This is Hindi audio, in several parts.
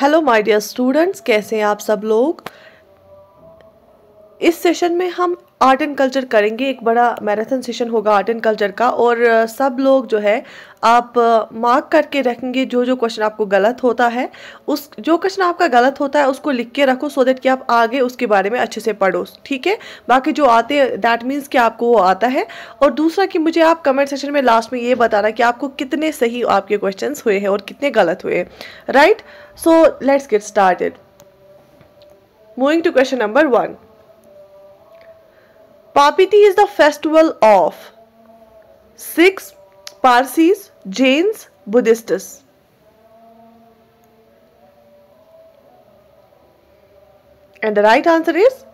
हेलो माय डियर स्टूडेंट्स कैसे हैं आप सब लोग इस सेशन में हम आर्ट एंड कल्चर करेंगे एक बड़ा मैराथन सेशन होगा आर्ट एंड कल्चर का और सब लोग जो है आप मार्क करके रखेंगे जो जो क्वेश्चन आपको गलत होता है उस जो क्वेश्चन आपका गलत होता है उसको लिख के रखो सो देट कि आप आगे उसके बारे में अच्छे से पढ़ो ठीक है बाकी जो आते दैट मीन्स कि आपको वो आता है और दूसरा कि मुझे आप कमेंट सेशन में लास्ट में ये बताना कि आपको कितने सही आपके क्वेश्चन हुए हैं और कितने गलत हुए right so let's get started moving to question number one Papiti is the festival of six Parsis, Jains, Buddhists. And the right answer is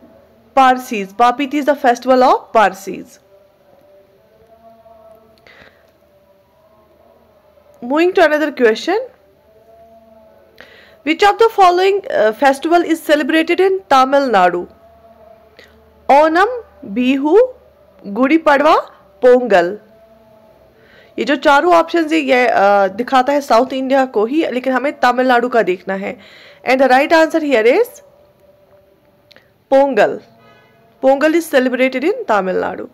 Parsis. Papiti is the festival of Parsis. Moving to another question. Which of the following uh, festival is celebrated in Tamil Nadu? Onam, Bihu Gudi Padwa Pongal ये जो चारों ऑप्शन है ये दिखाता है साउथ इंडिया को ही लेकिन हमें तमिलनाडु का देखना है and the right answer here is Pongal Pongal is celebrated in Tamil Nadu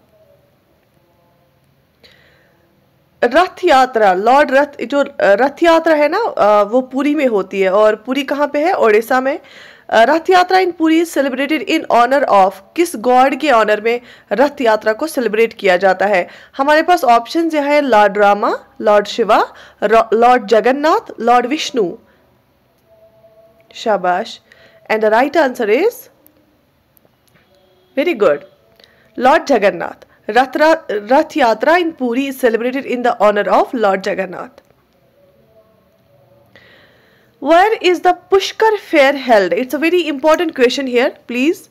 Rath Yatra Lord रथ जो रथ यात्रा है ना वो पुरी में होती है और पुरी कहाँ पे है ओडिशा में Rath Yatra in Puri celebrated in honour of किस गॉड के ऑनर में रथ यात्रा को सेलिब्रेट किया जाता है हमारे पास ऑप्शन यहाँ है lord Rama lord Shiva lord Jagannath lord Vishnu शाबाश and the right answer is very good lord Jagannath Rath Rath Yatra in Puri is celebrated in the honour of lord Jagannath Where is the Pushkar fair held? It's a very important question here. Please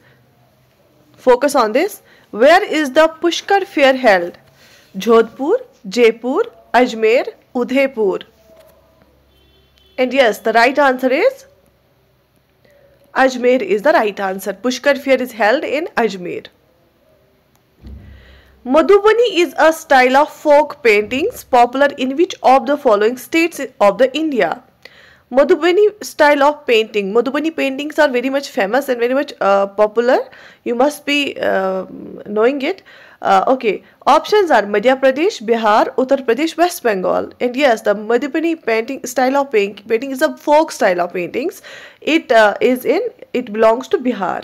focus on this. Where is the Pushkar fair held? Jodhpur, Jaipur, Ajmer, Udaipur. And yes, the right answer is Ajmer is the right answer. Pushkar fair is held in Ajmer. Madhubani is a style of folk paintings popular in which of the following states of the India? Madhubani style of painting. Madhubani paintings are very much famous and very much uh, popular. You must be uh, knowing it. Uh, okay, options are Madhya Pradesh, Bihar, Uttar Pradesh, West Bengal. And yes, the Madhubani painting style of painting is a folk style of paintings. It uh, is in, it belongs to Bihar.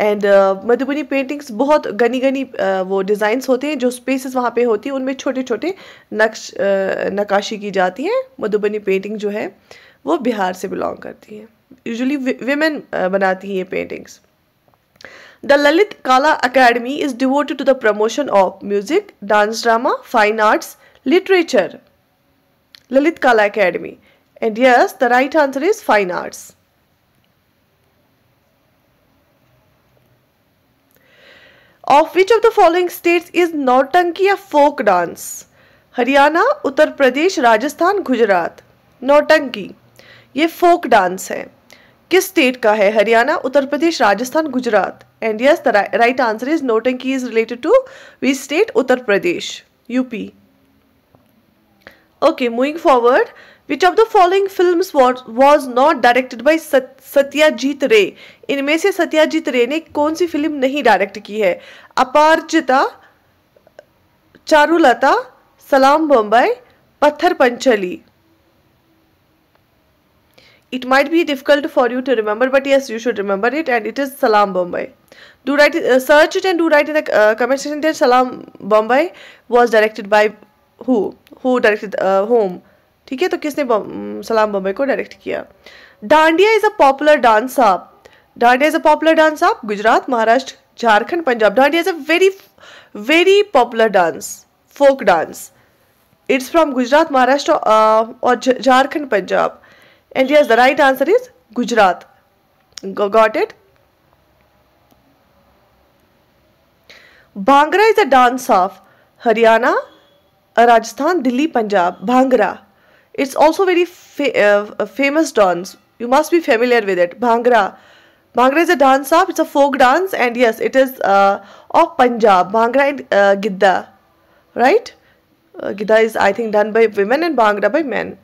And Madhubani paintings बहुत घनी गनी uh, वो डिज़ाइंस होते हैं जो स्पेसेस वहाँ पे होती हैं उनमें छोटे छोटे नक्श uh, नकाशी की जाती है मधुबनी पेंटिंग जो है वो बिहार से बिलोंग करती है यूजुअली विमेन बनाती हैं ये paintings the Lalit Kala academy is devoted to the promotion of music dance drama fine arts literature Lalit Kala academy and yes the right answer is fine arts of which of the following states is Nautanki या फोक डांस हरियाणा उत्तर प्रदेश राजस्थान गुजरात नौटंकी ये फोक डांस है किस स्टेट का है Haryana Uttar Pradesh Rajasthan Gujarat and yes the right answer is Nautanki is related to we state Uttar Pradesh UP okay moving forward Which of the following films was, was not directed by Sat, Satyajit Ray इनमें से सत्याजीत रे ने कौन सी फिल्म नहीं डायरेक्ट की है अपार्जिता चारुलता सलाम बम्बई पत्थर Panchli it might be difficult for you to remember but yes you should remember it and it is salam bombay do write it, uh, search it and do write in the uh, comment section that salam bombay was directed by who who directed uh, whom ठीक है तो किसने सलाम बम्बई को डायरेक्ट किया Dandiya is a popular dance आप Dandiya is a popular dance आप Gujarat Maharashtra Jharkhand Punjab Dandiya is a very very popular dance folk dance it's from Gujarat Maharashtra और Jharkhand Punjab and yes the right answer is Gujarat got it Bhangra is a dance of Haryana Rajasthan Delhi Punjab Bhangra It's also very fa uh, famous dance. You must be familiar with it. Bhangra. Bhangra is a dance of, it's a folk dance and yes, it is uh, of Punjab. Bhangra and uh, Gidda, right? Uh, Gidda is I think done by women and Bhangra by men.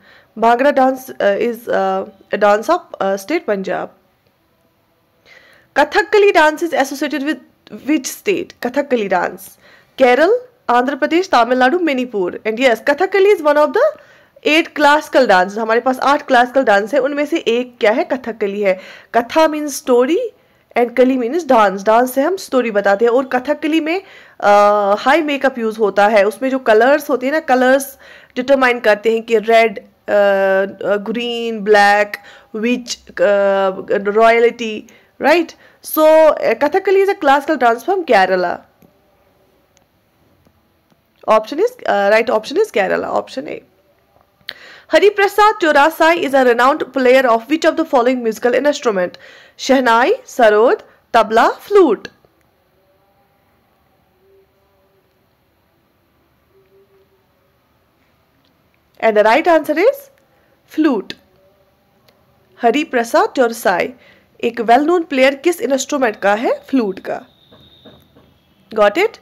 Bhangra dance uh, is uh, a dance of uh, state Punjab. Kathakali dance is associated with which state? Kathakali dance. Kerala, Andhra Pradesh, Tamil Nadu, Manipur. And yes, Kathakali is one of the eight classical dance हमारे पास आठ क्लासिकल डांस है उनमें से एक क्या है कथक कली है katha means story and kali means dance dance से हम स्टोरी बताते हैं और कथक कली में हाई मेकअप यूज़ होता है उसमें जो कलर्स होते हैं ना कलर्स डिटरमाइन करते हैं कि red green black which royalty right so Kathakali is a classical dance from Kerala option is right option is Kerala option A Hariprasad Chorasai is a renowned player of which of the following musical instrument? Shehnai, Sarod, Tabla, Flute. And the right answer is flute. Hariprasad Chorasai, एक वेल नोन प्लेयर किस इंस्ट्रूमेंट का है फ्लूट का got it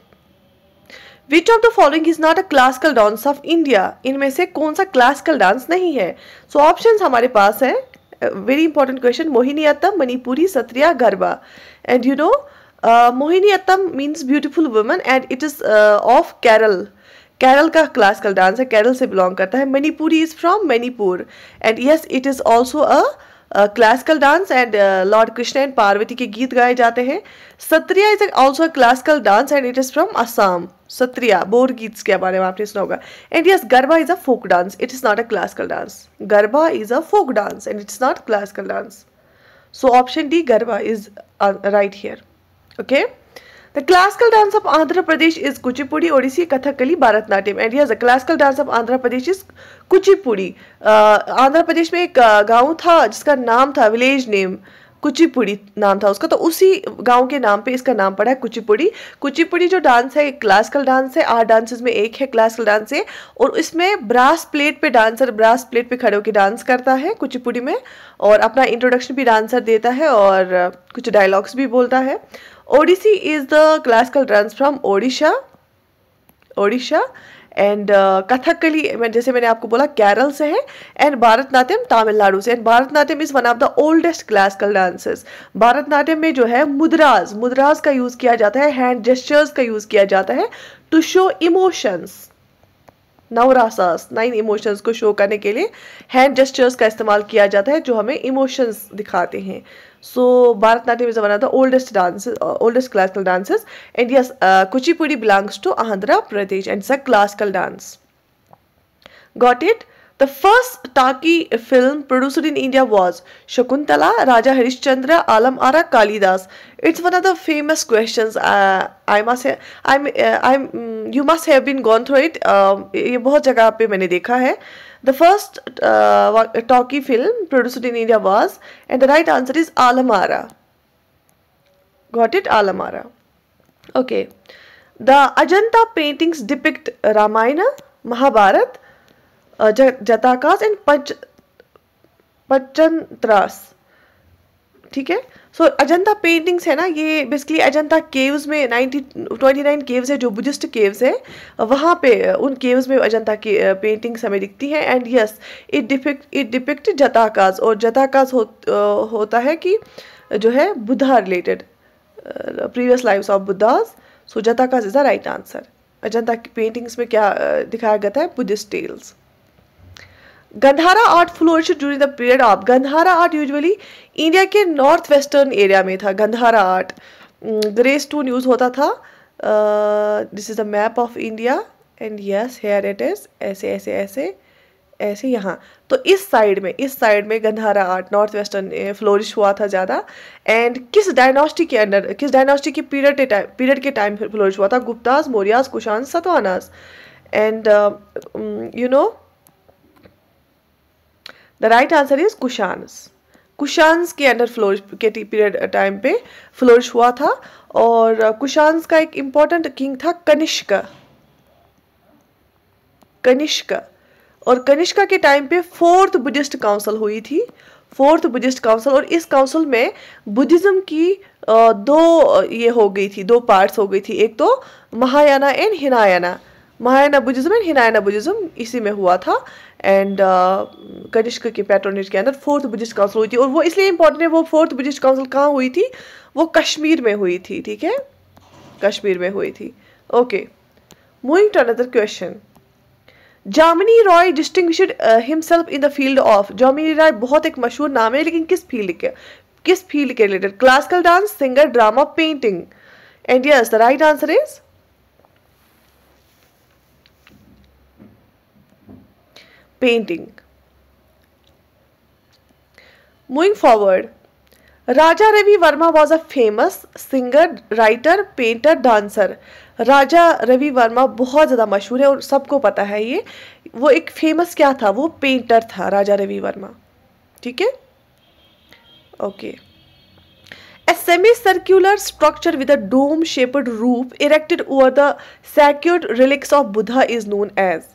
which of the following is not a classical dance of India इनमें से कौन सा क्लासिकल डांस नहीं है सो so, ऑप्शन हमारे पास है very important question Mohiniyattam Manipuri Sattriya Garba and you know Mohiniyattam means beautiful women and it is of Kerala Kerala का क्लासिकल डांस है केरल से बिलोंग करता है Manipuri is from Manipur and yes it is also a classical dance and lord Krishna and Parvati के गीत गाए जाते हैं Sattriya is also classical dance and it is from Assam Sattriya bore गीत के बारे में आपने सुना होगा and yes Garba is a folk dance it is not a classical dance Garba is a folk dance and it's not classical dance so option D Garba is right here okay The classical dance of Andhra Pradesh is Kuchipudi, Odissi, Kathakali, Bharatanatyam And yes, the classical dance of Andhra Pradesh is Kuchipudi. Andhra uh, Pradesh में एक uh, गांव था जिसका नाम था विलेज नेम कुचिपुड़ी नाम था उसका तो उसी गांव के नाम पे इसका नाम पड़ा है कुचिपुड़ी कुचिपुड़ी जो डांस है क्लासिकल डांस है आठ डांसेस में एक है क्लासिकल डांस है और इसमें ब्रास प्लेट पे डांसर ब्रास प्लेट पे खड़े होकर डांस करता है कुचिपुड़ी में और अपना इंट्रोडक्शन भी डांसर देता है और uh, कुछ डायलॉग्स भी बोलता है Odissi is the classical dance from Odisha, Odisha and uh, Kathakali जैसे मैंने आपको बोला केरल से है एंड भारतनाट्यम तमिलनाडु से and Bharatanatyam is one of the oldest classical dances Bharatanatyam में जो है मुद्राज मुद्राज का यूज़ किया जाता है हैंड जेस्टर्स का यूज़ किया जाता है to show emotions navarasas nine emotions को शो करने के लिए हैंड जेस्टर्स का इस्तेमाल किया जाता है जो हमें इमोशंस दिखाते हैं so Bharatanatyam is one of the oldest dance oldest classical dances and yes Kuchipudi belongs to Andhra Pradesh and it's a classical dance got it the first talkie film produced in India was Shakuntala Raja Harishchandra Alam Ara Kalidas it's one of the famous question I must I I you must have been gone through it ये बहुत जगह पे मैंने देखा है uh, The first uh, talkie film produced in India was, and the right answer is Alamara. Got it? Alamara. Okay. The Ajanta paintings depict Ramayana, Mahabharat, uh, Jatakas and Pach Pachantras. ठीक है सो so, अजंता पेंटिंग्स है ना ये बेसिकली अजंता केव्स में नाइनटीन ट्वेंटी नाइन केव्स है जो बुद्धिस्ट केव्स है वहाँ पे उन केव्स में अजंता की पेंटिंग्स हमें दिखती हैं and yes it depict it depict Jatakas और जताकाज हो, होता है कि जो है Buddha related previous lives of Buddhas so Jatakas is the right answer Ajanta की पेंटिंग्स में क्या दिखाया गया है Buddhist tales Gandhara art flourish during the period of Gandhara art usually India के नॉर्थ वेस्टर्न एरिया में था गंधारा आर्ट ग्रेस टू न्यूज़ होता था this is the map of India and yes here it is ऐसे ऐसे ऐसे ऐसे यहाँ तो इस साइड में इस साइड में Gandhara art north western flourish हुआ था ज़्यादा एंड किस डायनास्टी के अंडर किस डायनास्टी के पीरियड के टाइम पीरियड के टाइम फ्लोरिश हुआ था Guptas Mauryas Kushan Satavahanas and you know the right answer is Kushans Kushans के अंडर फ्लोरिश के पीरियड टाइम uh, पे फ्लोरिश हुआ था और कुशांस uh, का एक इम्पॉर्टेंट किंग था कनिष्क कनिष्क और कनिष्का के टाइम पे फोर्थ बुद्धिस्ट काउंसिल हुई थी फोर्थ बुद्धिस्ट काउंसिल और इस काउंसिल में बुद्धिज़्म की uh, दो ये हो गई थी दो पार्ट्स हो गई थी एक तो Mahayana and Hinayana Mahayana Buddhism and Hinayana Buddhism इसी में हुआ था एंड uh, कनिष्क के पैट्रोनेट के अंदर फोर्थ बुद्धिस्ट काउंसिल हुई थी और वो इसलिए इंपॉर्टेंट है वो फोर्थ बुद्धिस्ट काउंसिल कहाँ हुई थी वो कश्मीर में हुई थी ठीक है कश्मीर में हुई थी okay moving to another question Jamini Roy distinguished himself in the field of Jamini Roy बहुत एक मशहूर नाम है लेकिन किस फील्ड के किस फील्ड के related classical dance singer drama painting and yes the right answer is painting. Moving forward, Raja Ravi Verma was a famous singer, writer, painter, dancer. Raja Ravi Varma बहुत ज़्यादा मशहूर है और सबको पता है ये वो एक फेमस क्या था वो पेंटर था राजा रवि वर्मा ठीक है okay A semicircular structure with a dome-shaped roof erected over the sacred relics of Buddha is known as.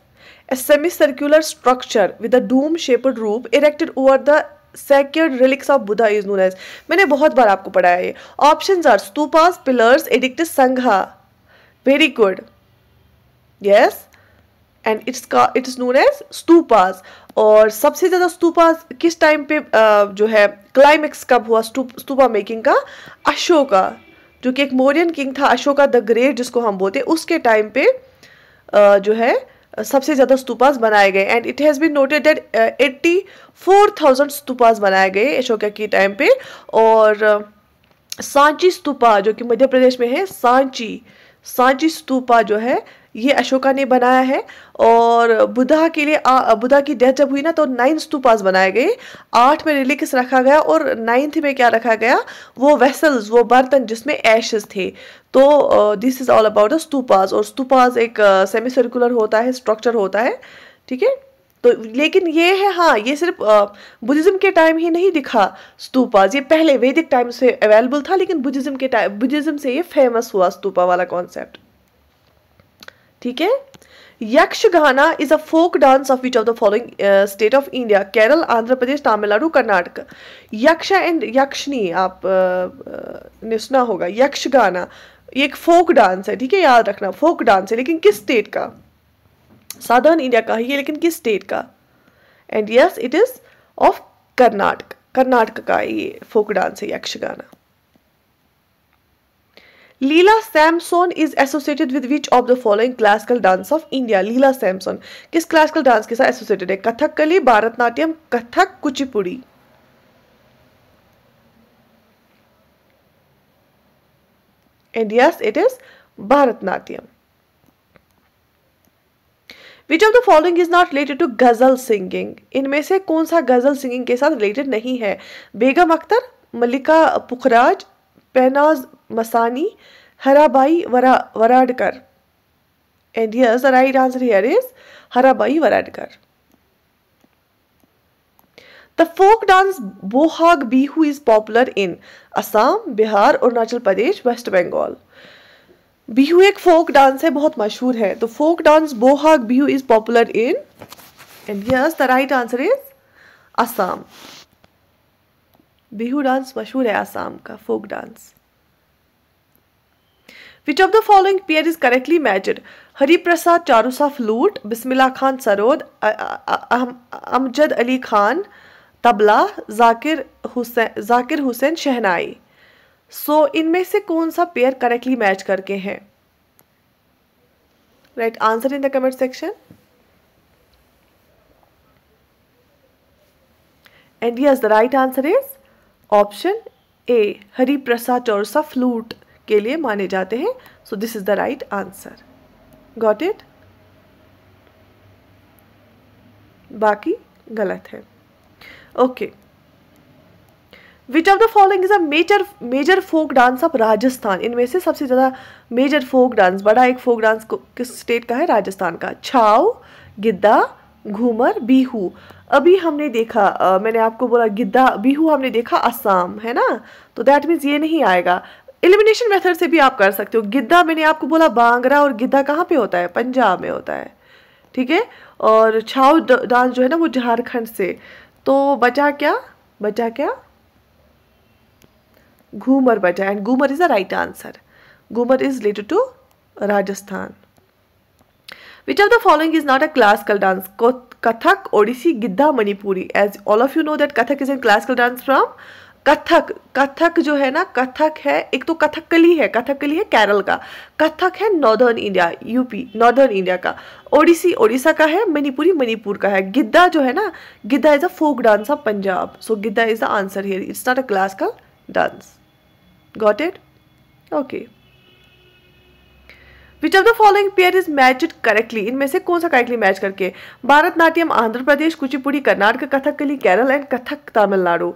a semicircular structure with a dome shaped roof erected over the sacred relics of Buddha is known as. मैंने बहुत बार आपको पढ़ाया है options are stupas pillars edict sangha very good yes and it's का इट्स नोन एज स्तूपास और सबसे ज़्यादा स्तूपास किस टाइम पे आ, जो है क्लाइमेक्स कब हुआ स्तूपा मेकिंग का अशोका जो कि एक मोरियन किंग था अशोका द ग्रेट जिसको हम बोलते उसके टाइम पे आ, जो है सबसे ज़्यादा स्तूपास बनाए गए and it has been noted that eighty four thousand stupas बनाए गए अशोका के टाइम पे और uh, सांची स्तूपा जो कि मध्य प्रदेश में है सांची सांची स्तूपा जो है ये अशोका ने बनाया है और बुद्धा के लिए बुधा बुद्धा की डेथ जब हुई ना तो नाइन्थ स्तूपाज बनाए गए आठ में रिलिक्स रखा गया और नाइन्थ में क्या रखा गया वो वेसल्स वो बर्तन जिसमें एशेस थे तो this is all about the stupas और स्तूपाज एक सेमी सर्कुलर होता है स्ट्रक्चर होता है ठीक है तो लेकिन ये है हाँ ये सिर्फ बुद्धिज़्म के टाइम ही नहीं दिखा स्तूपाज ये पहले वैदिक टाइम से अवेलेबल था लेकिन बुद्धिज़्म के टाइम बुद्धिज़्म से ये फेमस हुआ स्तूपा वाला कॉन्सेप्ट ठीक है Yakshagana is a folk dance of which of the following state of India Kerala Andhra Pradesh Tamil Nadu Karnataka Yaksha and यक्षनी आप uh, uh, ने सुना होगा यक्ष गाना ये एक फोक डांस है ठीक है याद रखना फोक डांस है लेकिन किस स्टेट का साधारण इंडिया का ही है लेकिन किस स्टेट का and yes it is of Karnataka Karnataka का ये फोक डांस है Yakshagana Leela Samson is associated with which of the following classical dance of India Leela Samson किस क्लासिकल डांस के साथ एसोसिएटेड है Kathakali Bharatanatyam Kathak Kuchipudi and yes it is Bharatnatyam. Which of the following is not related to गजल singing? इनमें से कौन सा गजल singing के साथ related नहीं है बेगम अख्तर मल्लिका पुखराज पहनाज Masani, Harabai Varadkar. And yes, the right answer here is Harabai Varadkar. The folk dance Bohag Bihu is popular in Assam, Bihar, Arunachal Pradesh, West Bengal. Bihu एक फोक डांस है बहुत मशहूर है तो folk dance Bohag Bihu is popular in and yes the right answer is Assam Bihu dance मशहूर है असम का folk dance Which of the following pair is correctly matched? Hari Prasad Charusa flute, Bismillah Khan sarod, Amjad Ali Khan tabla Zakir Hussain Zakir Hussain shehnai so so, इनमें से कौन सा पेयर करेक्टली मैच करके हैं right answer in the comment section and yes the right answer is option A Hari Prasad Chaurasia flute के लिए माने जाते हैं so this is the right answer got it बाकी गलत है okay which of the following is a major major folk dance of Rajasthan इनमें से सबसे ज़्यादा मेजर फोक डांस बड़ा एक फोक डांस किस स्टेट का है राजस्थान का छाव गिद्दा घूमर बीहू अभी हमने देखा आ, मैंने आपको बोला गिद्दा बीहू हमने देखा असम है ना तो दैट मीन्स ये नहीं आएगा एलिमिनेशन मेथड से भी आप कर सकते हो गिद्धा मैंने आपको बोला बांगरा और गिद्धा कहाँ पे होता है पंजाब में होता है ठीक है और छाव डांस जो है ना वो झारखंड से तो बचा क्या बचा क्या घूमर बचा and Ghoomar is the right answer Ghoomar is related to Rajasthan which of the following is not a classical dance Kathak Odissi Giddha Manipuri as all of you know that Kathak is an classical dance from Kathak Kathak जो है ना कथक है एक तो कथकली है कथकली है केरल का कथक है northern India UP northern India का ओडिसी ओडिशा का है मणिपुरी मणिपुर का है गिद्दा जो है ना Giddha is a folk dance of Punjab so Giddha is the answer here it's not a classical dance got it okay which of the following pair is matched correctly इनमें से कौन सा करेक्टली मैच करके भारतनाट्यम आंध्र प्रदेश कुचिपुड़ी कर्नाटक कथकली केरल एंड कथक तमिलनाडु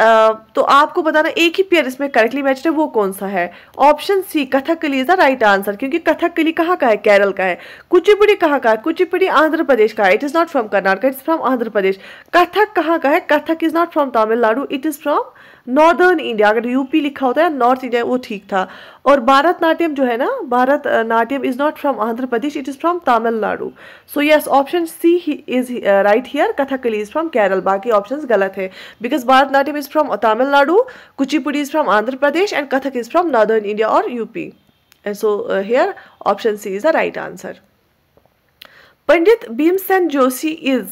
तो आपको बताना एक ही पेयर इसमें करेक्टली मैच है वो कौन सा है option C Kathakali is the right answer क्योंकि कथकली कहाँ का है केरल का है कुचिपुड़ी कहाँ का है कुचिपुड़ी आंध्र प्रदेश का है it is not from Karnataka it is from Andhra Pradesh Kathak कहाँ का है Kathak is not from Tamil Nadu it is from northern India अगर यूपी लिखा होता है नॉर्थ इंडिया वो ठीक था और भारत नाट्यम जो है ना Bharatanatyam is not from Andhra Pradesh it is from Tamil Nadu so yes option C ही is right here Kathakali is from Kerala बाकी ऑप्शन गलत है because Bharatanatyam is from Tamil Nadu Kuchipudi is from Andhra Pradesh and Kathak is from northern India और UP and so here option C is the right answer Pandit Bhimsen Joshi is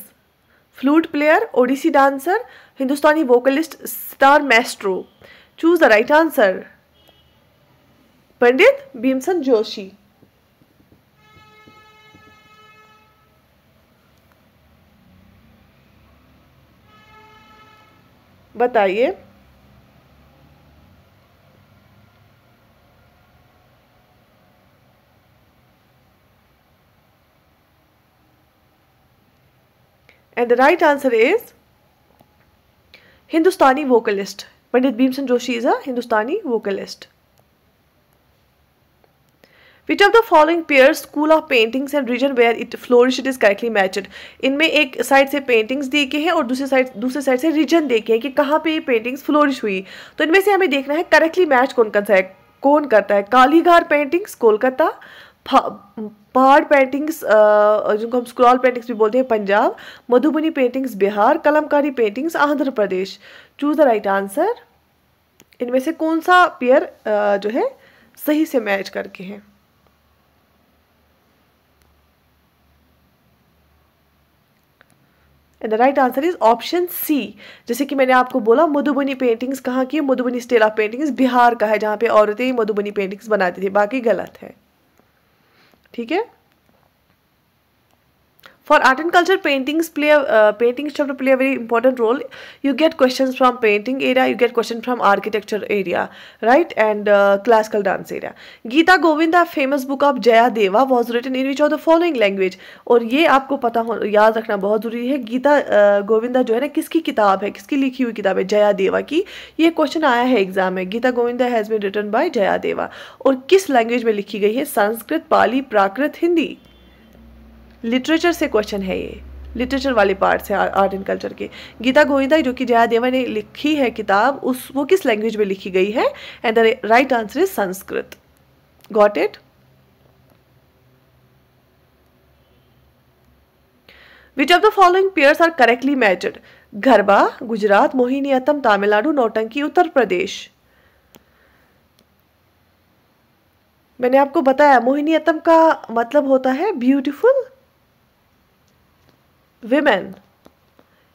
flute player Odissi dancer Hindustani vocalist star Maestro choose the right answer Pandit Bhimsen Joshi बताइए and the right answer is Hindustani vocalist. Pandit Bhimsen Joshi is a Hindustani vocalist. Which of the following pairs school of paintings and region where it flourished is correctly matched? इनमें एक साइड से पेंटिंग्स देखे हैं और दूसरी साइड दूसरे साइड से रीजन देखे हैं कि कहाँ पे ये पेंटिंग्स फ्लोरिश हुई तो इनमें से हमें देखना है करेक्टली मैच कौन कौन सा है कौन करता है कालीघार पेंटिंग्स कोलकाता पहाड़ पेंटिंग्स जिनको हम स्क्रॉल पेंटिंग्स भी बोलते हैं Punjab Madhubani paintings Bihar Kalamkari paintings Andhra Pradesh choose the right answer इनमें से कौन सा पेयर जो है सही से मैच करके है and the right answer is option C जैसे कि मैंने आपको बोला मधुबनी पेंटिंग्स कहाँ की Madhubani style of paintings Bihar का है जहाँ पे औरतें मधुबनी पेंटिंग्स बनाती थी बाकी गलत है Pigge for art and culture paintings play a uh, painting chapter play a very important role you get questions from painting area you get questions from architecture area right and uh, classical dance area Gita Govinda famous book of Jayadeva was written in which of the following language और ये आपको पता हो याद रखना बहुत ज़रूरी है गीता uh, गोविंदा जो है ना किसकी किताब है किसकी लिखी हुई किताब है जया देवा की ये क्वेश्चन आया है एग्जाम में Gita Govinda has been written by Jayadeva और किस लैंग्वेज में लिखी गई है संस्कृत पाली प्राकृत हिंदी लिटरेचर से क्वेश्चन है ये लिटरेचर वाले पार्ट से आर्ट एंड कल्चर के गीता गोविंदा जो कि जयादेवा ने लिखी है किताब उस वो किस लैंग्वेज में लिखी गई है and the right answer is Sanskrit got it which of the following pairs are correctly matched Garba Gujarat Mohiniyattam, Tamil Nadu, Nautanki, Uttar मैंने आपको बताया मोहिनीअतम का मतलब होता है beautiful women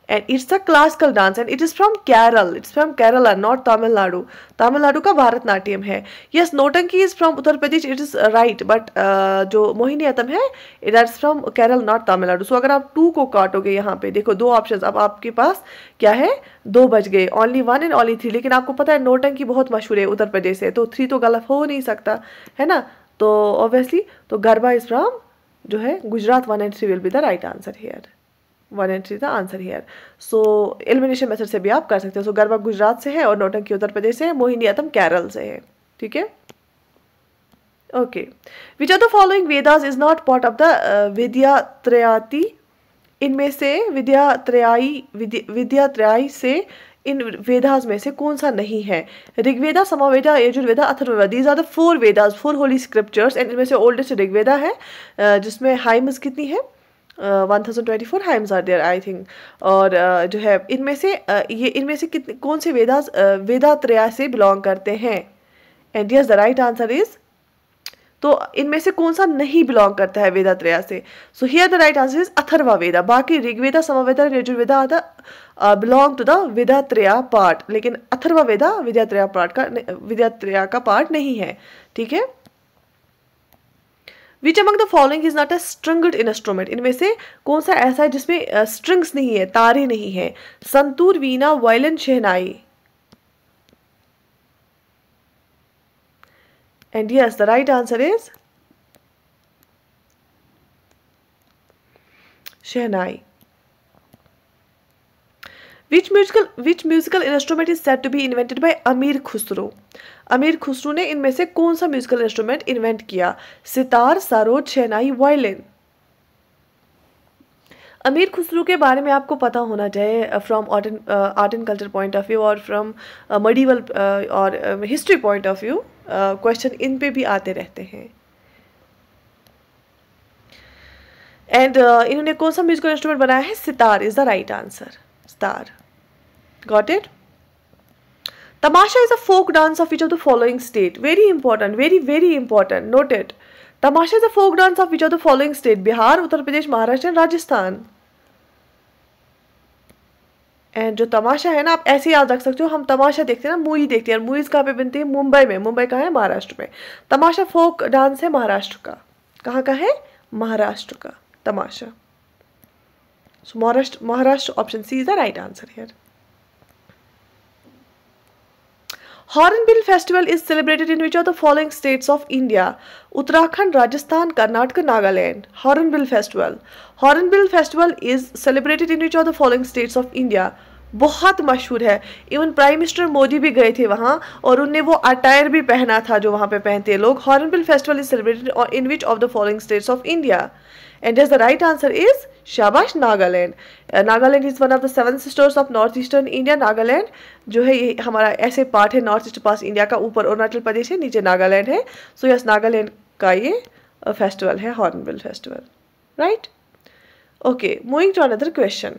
and it's a classical dance and it is from Kerala. It's from Kerala, not Tamil Nadu. Tamil Nadu का भारतनाट्यम है Yes, Notanki is from Uttar Pradesh. It is uh, right, but uh, जो मोहिनीअतम है it is from Kerala, not Tamil Nadu. So अगर आप टू को काटोगे यहाँ पे देखो दो ऑप्शंस अब आपके पास क्या है दो बच गए only one and only three लेकिन आपको पता है नोटंकी बहुत मशहूर है उत्तर प्रदेश से तो थ्री तो गलत हो नहीं सकता है ना तो ऑब्वियसली तो गरबा इज फ्रॉम जो है Gujarat one and three will be the right answer here one and three था answer here so elimination method से भी आप कर सकते हो सो so, गरबा गुजरात से है और नोटंकी उत्तर प्रदेश से है मोहिनी आतम केरल से है ठीक है okay which are the following Vedas is not part of the Vidya त्रयाती इनमें से विद्या त्रयाई विद्या त्रयाई से इन वेदाज में से कौन सा नहीं है Rigveda Samaveda Yajurveda Atharvaveda these are the four Vedas four holy scriptures and इनमें से ओल्डेस्ट ऋग्वेदा है uh, जिसमें हाइम्स कितनी है one thousand twenty four hymns are there I think और uh, जो है इनमें से uh, ये इनमें से कितने कौन से वेदास uh, वेदा त्रया से बिलोंग करते हैं and yes the right answer is तो इनमें से कौन सा नहीं बिलोंग करता है वेदा त्रया से so here the right answer is Atharva Veda बाकी ऋग्वेदा और यजुर्वेदा आता belong to the Veda Traya part लेकिन अथर्वा वेदा त्रया पार्ट का त्रया का पार्ट नहीं है ठीक है which among the following is not a stringed instrument इनमें से कौन सा ऐसा है जिसमें स्ट्रिंग्स नहीं है तारे नहीं है santoor veena violin shehnai and yes the right answer is shehnai which musical which musical instrument is set to be invented by Amir Khusro अमीर खुसरू ने इनमें से कौन सा म्यूजिकल इंस्ट्रूमेंट इन्वेंट किया सितार सारोज शहनाई वायलिन अमीर खुसरू के बारे में आपको पता होना चाहिए from art and culture point of view और फ्रॉम मडीवल और history point of view question इन पे भी आते रहते हैं एंड uh, इन्होंने कौन सा म्यूजिकल इंस्ट्रूमेंट बनाया है sitar is the right answer sitar got it Tamasha is a folk dance of which of the following state? Very important, very, very important. Note it. Tamasha is a folk dance of which of the following state? Bihar, Uttar Pradesh, Maharashtra and Rajasthan. And जो तमाशा है ना आप ऐसे याद रख सकते हो हम तमाशा देखते हैं ना मूवी देखते हैं मूवीज़ कहाँ पे बनती है मुंबई में मुंबई कहाँ है महाराष्ट्र में तमाशा फोक डांस है महाराष्ट्र का कहाँ का है महाराष्ट्र का Tamasha so Maharashtra Maharashtra option C is the right answer here Hornbill Festival is celebrated in which are the following states of India Uttarakhand Rajasthan Karnataka Nagaland Hornbill Festival Hornbill Festival is celebrated in which of the following states of India बहुत मशहूर है इवन प्राइम मिनिस्टर मोदी भी गए थे वहाँ और उनने वो अटायर भी पहना था जो वहाँ पे पहनते हैं लोग Hornbill Festival is celebrated in which of the following states of India And yes, the right answer is शाबाश Nagaland Nagaland is one of the seven sisters of north eastern India Nagaland जो है ये हमारा ऐसे पार्ट है नॉर्थ ईस्ट पास इंडिया का ऊपर अरुणाचल प्रदेश है नीचे नागालैंड है so so, yes yes, Nagaland का ये फेस्टिवल uh, है hornbill festival right okay moving to another question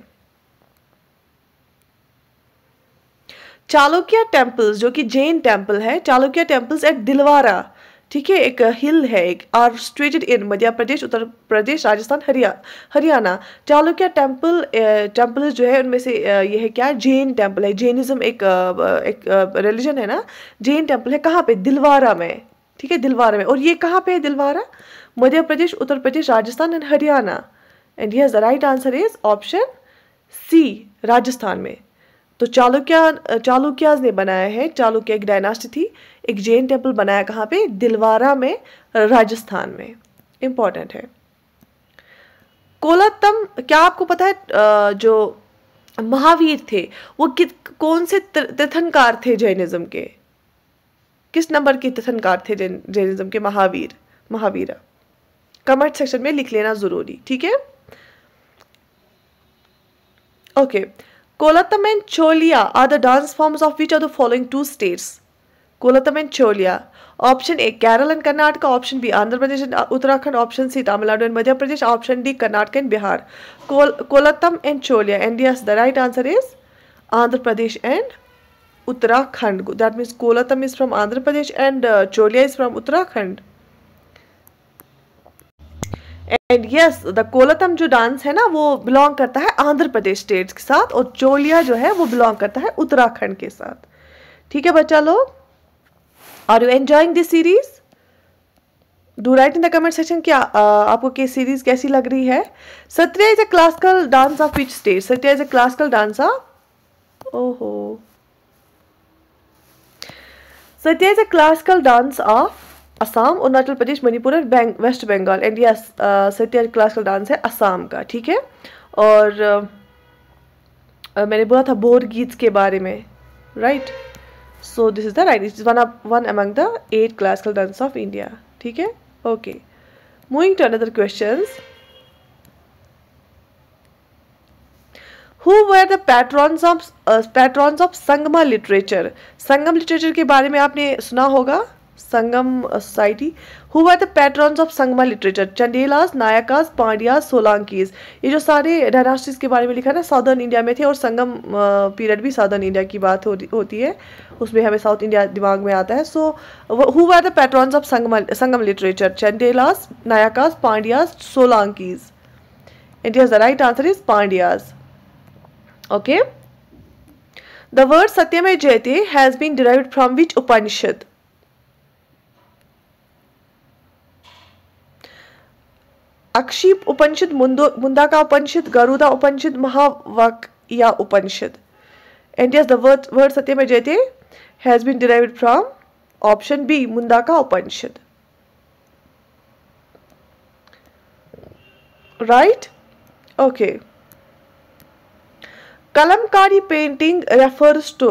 Chalukya temples जो कि जैन टेम्पल है चालुक्य टेम्पल्स एट दिलवारा ठीक है एक हिल है एक are situated in Madhya Pradesh Uttar Pradesh Rajasthan हरिया हरियाणा चालुक्य टेम्पल टेम्पल जो है उनमें से ये है क्या जैन टेम्पल है जैनिज्म एक एक रिलीजन है ना जैन टेम्पल है कहाँ पे दिलवारा में ठीक है दिलवारा में और ये कहाँ पे है Dilwara Madhya Pradesh Uttar Pradesh Rajasthan and Haryana and yes the right answer is option C Rajasthan में तो चालुक्या चालुक्याज ने बनाया है चालुक्य एक डायनास्टी थी एक जैन टेम्पल बनाया कहाँ पे दिलवारा में राजस्थान में इम्पॉर्टेंट है कोलातम क्या आपको पता है जो महावीर थे वो कौन से तीर्थनकार थे जैनिज्म के किस नंबर के तीर्थनकार थे जैनिज्म के महावीर महावीरा कमेंट सेक्शन में लिख लेना ज़रूरी ठीक है okay okay. Kolatam and Cholia are the dance forms of which of the following two states? Kolatam and Cholia. Option A Kerala and Karnataka. Option B Andhra Pradesh and Uttarakhand. Option C Tamil Nadu and Madhya Pradesh. Option D Karnataka and Bihar. Kol Kolatam and Cholia. And yes, the right answer is Andhra Pradesh and Uttarakhand. That means Kolatam is from Andhra Pradesh and uh, Cholia is from Uttarakhand. And yes the Kolatam जो डांस है ना वो बिलोंग करता है आंध्र प्रदेश स्टेट के साथ और चोलिया जो है वो बिलोंग करता है उत्तराखंड के साथ ठीक है बच्चा लोग are you enjoying this series do write in the comment section क्या आपको के सीरीज कैसी लग रही है Sattriya is a classical dance of which state Sattriya is a classical dance of ओहो Sattriya is a classical dance of Assam Arunachal Pradesh Manipur और बैंग West Bengal and yes Sattriya classical dance है असम का ठीक है और uh, uh, मैंने बोला था बोर गीत के बारे में right so this is the right is one of one among the eight classical dance of India ठीक है okay moving to another question who were the patrons of patrons of Sangama literature Sangam literature के बारे में आपने सुना होगा Sangam society who are the pattern of Sangama literature Chandelas Nayakas Pandyas Solankis. ये जो सारे डायनास्टीज के बारे में लिखा ना साउदर्न इंडिया में थे और संगम पीरियड भी साउदर्न इंडिया की बात हो, होती है उसमें हमें साउथ इंडिया दिमाग में आता है so who are the pattern of Sangam Sangam literature Chandelas Nayakas Pandyas Solankis and the right answer is Pandyas okay the word Satyameva Jayate has been derived from which Upanishad अक्षीप Upanishad Mundaka Upanishad Garuda Upanishad Mahavakya Upanishad and yes the word word Satyameva Jayate has been derived from option B Mundaka Upanishad right okay Kalamkari painting refers to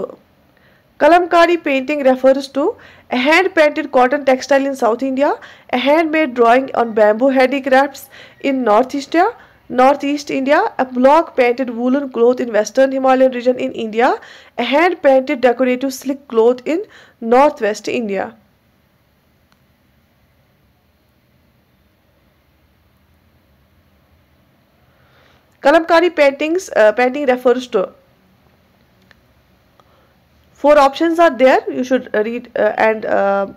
Kalamkari painting refers to a hand-painted cotton textile in South India, a handmade drawing on bamboo handicrafts in North India, Northeast India, a block-painted woolen cloth in Western Himalayan region in India, a hand-painted decorative silk cloth in Northwest India. Kalamkari paintings, uh, painting refers to four options are there you should read uh, and uh,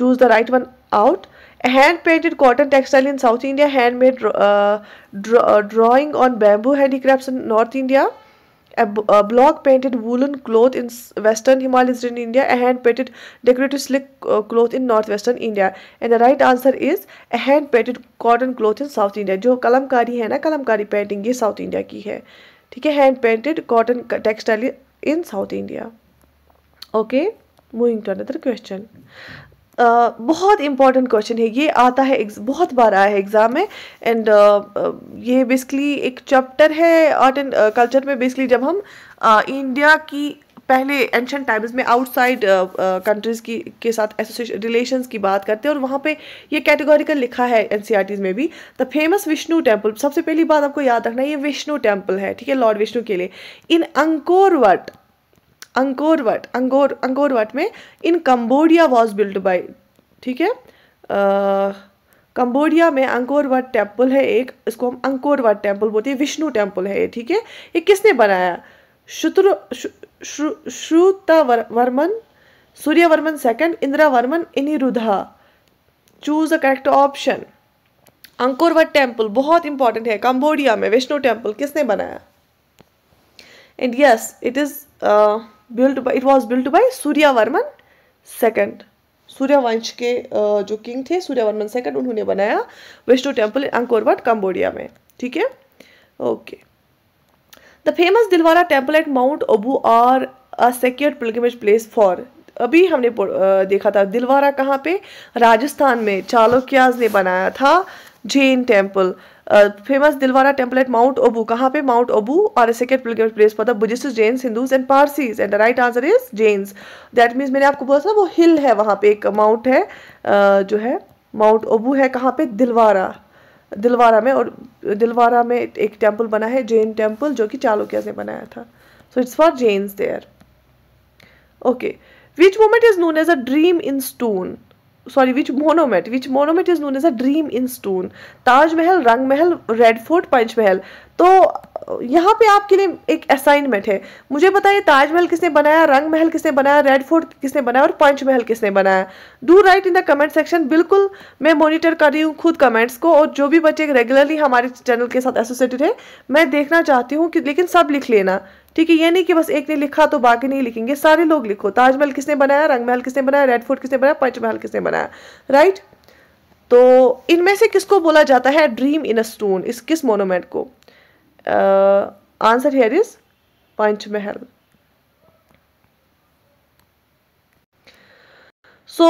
choose the right one out a hand painted cotton textile in south india handmade uh, draw, uh, drawing on bamboo handicrafts in north india a, a block painted woolen cloth in western himalayas in india a hand painted decorative slick cloth in northwestern india and the right answer is a hand painted cotton cloth in south india jo kalamkari hai na kalamkari painting ye south india ki hai ठीक है hand painted cotton textile in South India. Okay, moving to another question. Uh, बहुत इंपॉर्टेंट क्वेश्चन है ये आता है बहुत बार आया है एग्ज़ाम में एंड uh, uh, ये बेसिकली एक चैप्टर है आर्ट एंड कल्चर में बेसिकली जब हम इंडिया की पहले एंशंट टाइम्स में आउटसाइड कंट्रीज़ uh, uh, की के साथ एसोसिएशन रिलेशंस की बात करते हैं और वहाँ पे ये कैटेगोरिकल लिखा है एन e में भी द फेमस विष्णु टेम्पल सबसे पहली बात आपको याद रखना है ये विष्णु टेम्पल है ठीक है लॉर्ड विष्णु के लिए इन अंकोरवट अंकोरवट अंगोर अंकोरवट में in Cambodia was build by ठीक है कंबोडिया uh, में अंकोरवट टेम्पल है एक इसको हम अंकोरवट टेम्पल बोलते हैं विष्णु टेम्पल है ये ठीक है ये किसने बनाया शुत्र Shruta Varman Varman second Indira Varman Aniruddha. Choose a correct option Angkor Wat temple बहुत इंपॉर्टेंट है कंबोडिया में वैष्णो टेम्पल किसने बनाया and yes it is built by it was built by Suryavarman second Suryavansh के uh, जो किंग थे सूर्यवर्मन सेकंड उन्होंने बनाया वैष्णो टेम्पल अंकोरवट कंबोडिया में ठीक है okay okay. The famous Dilwara temple at Mount Abu are a secured pilgrimage place for अभी हमने देखा था दिलवारा कहाँ पे राजस्थान में चालोक्याज ने बनाया था Jain temple famous Dilwara temple at Mount Abu कहाँ पे माउंट अबू और second pilgrim place for the Buddhist Jain Hindus and Parsis and the right answer is Jains that means मैंने आपको बोला था वो हिल है वहाँ पे एक माउंट है जो है माउंट अबू है कहाँ पे दिलवारा दिलवारा में और दिलवारा में एक टेम्पल बना है जैन टेम्पल जो कि चालुक्य से बनाया था so it's for Jains there okay which moment is known as a dream in stone sorry which monument which monument is known as a dream in stone Taj Mahal Rang महल रेड फोर्ट पंच महल तो यहाँ पे आपके लिए एक असाइनमेंट है मुझे बताइए ताजमहल किसने बनाया रंग महल किसने बनाया रेड फोर्ट किसने बनाया और पंचमहल किसने बनाया do write in the comment section बिल्कुल मैं मॉनिटर कर रही हूँ खुद कमेंट्स को और जो भी बच्चे रेगुलरली हमारे चैनल के साथ एसोसिएटेड है मैं देखना चाहती हूँ कि लेकिन सब लिख लेना ठीक है ये नहीं कि बस एक ने लिखा तो बाकी नहीं लिखेंगे सारे लोग लिखो ताजमहल किसने बनाया रंगमहल किसने बनाया रेड फोर्ट किसने बनाया पंचमहल किसने बनाया राइट तो इनमें से किसको बोला जाता है ड्रीम इन अ स्टोन इस किस मोनोमेंट को answer here is Panchmahal so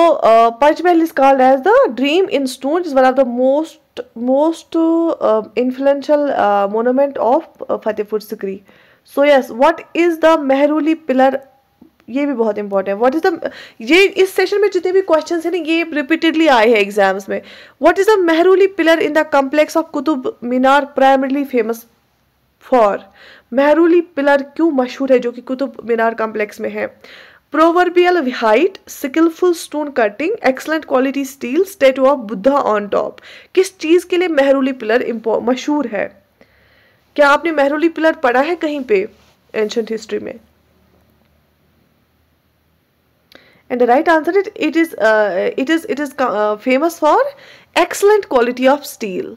Panchmahal is called as the dream in stone is one of the most most most monument of Fatehpur Sikri so yes what is the Mehrauli pillar ये भी बहुत इंपॉर्टेंट व्हाट इज द ये इस सेशन में जितने भी क्वेश्चन हैं ना ये रिपीटेडली आए हैं एग्जाम्स में what is the Mehrauli pillar in the complex of Qutub Minar primarily famous for Mehrauli pillar क्यों मशहूर है जो कि कुतुब मीनार कम्प्लेक्स में है proverbial height skillful stone cutting excellent quality steel statue of Buddha on top किस चीज़ के लिए मेहरूली पिलर मशहूर है क्या आपने मेहरोली पिलर पढ़ा है कहीं पे एंशंट हिस्ट्री में and the right answer it it is it is it is famous for excellent quality of steel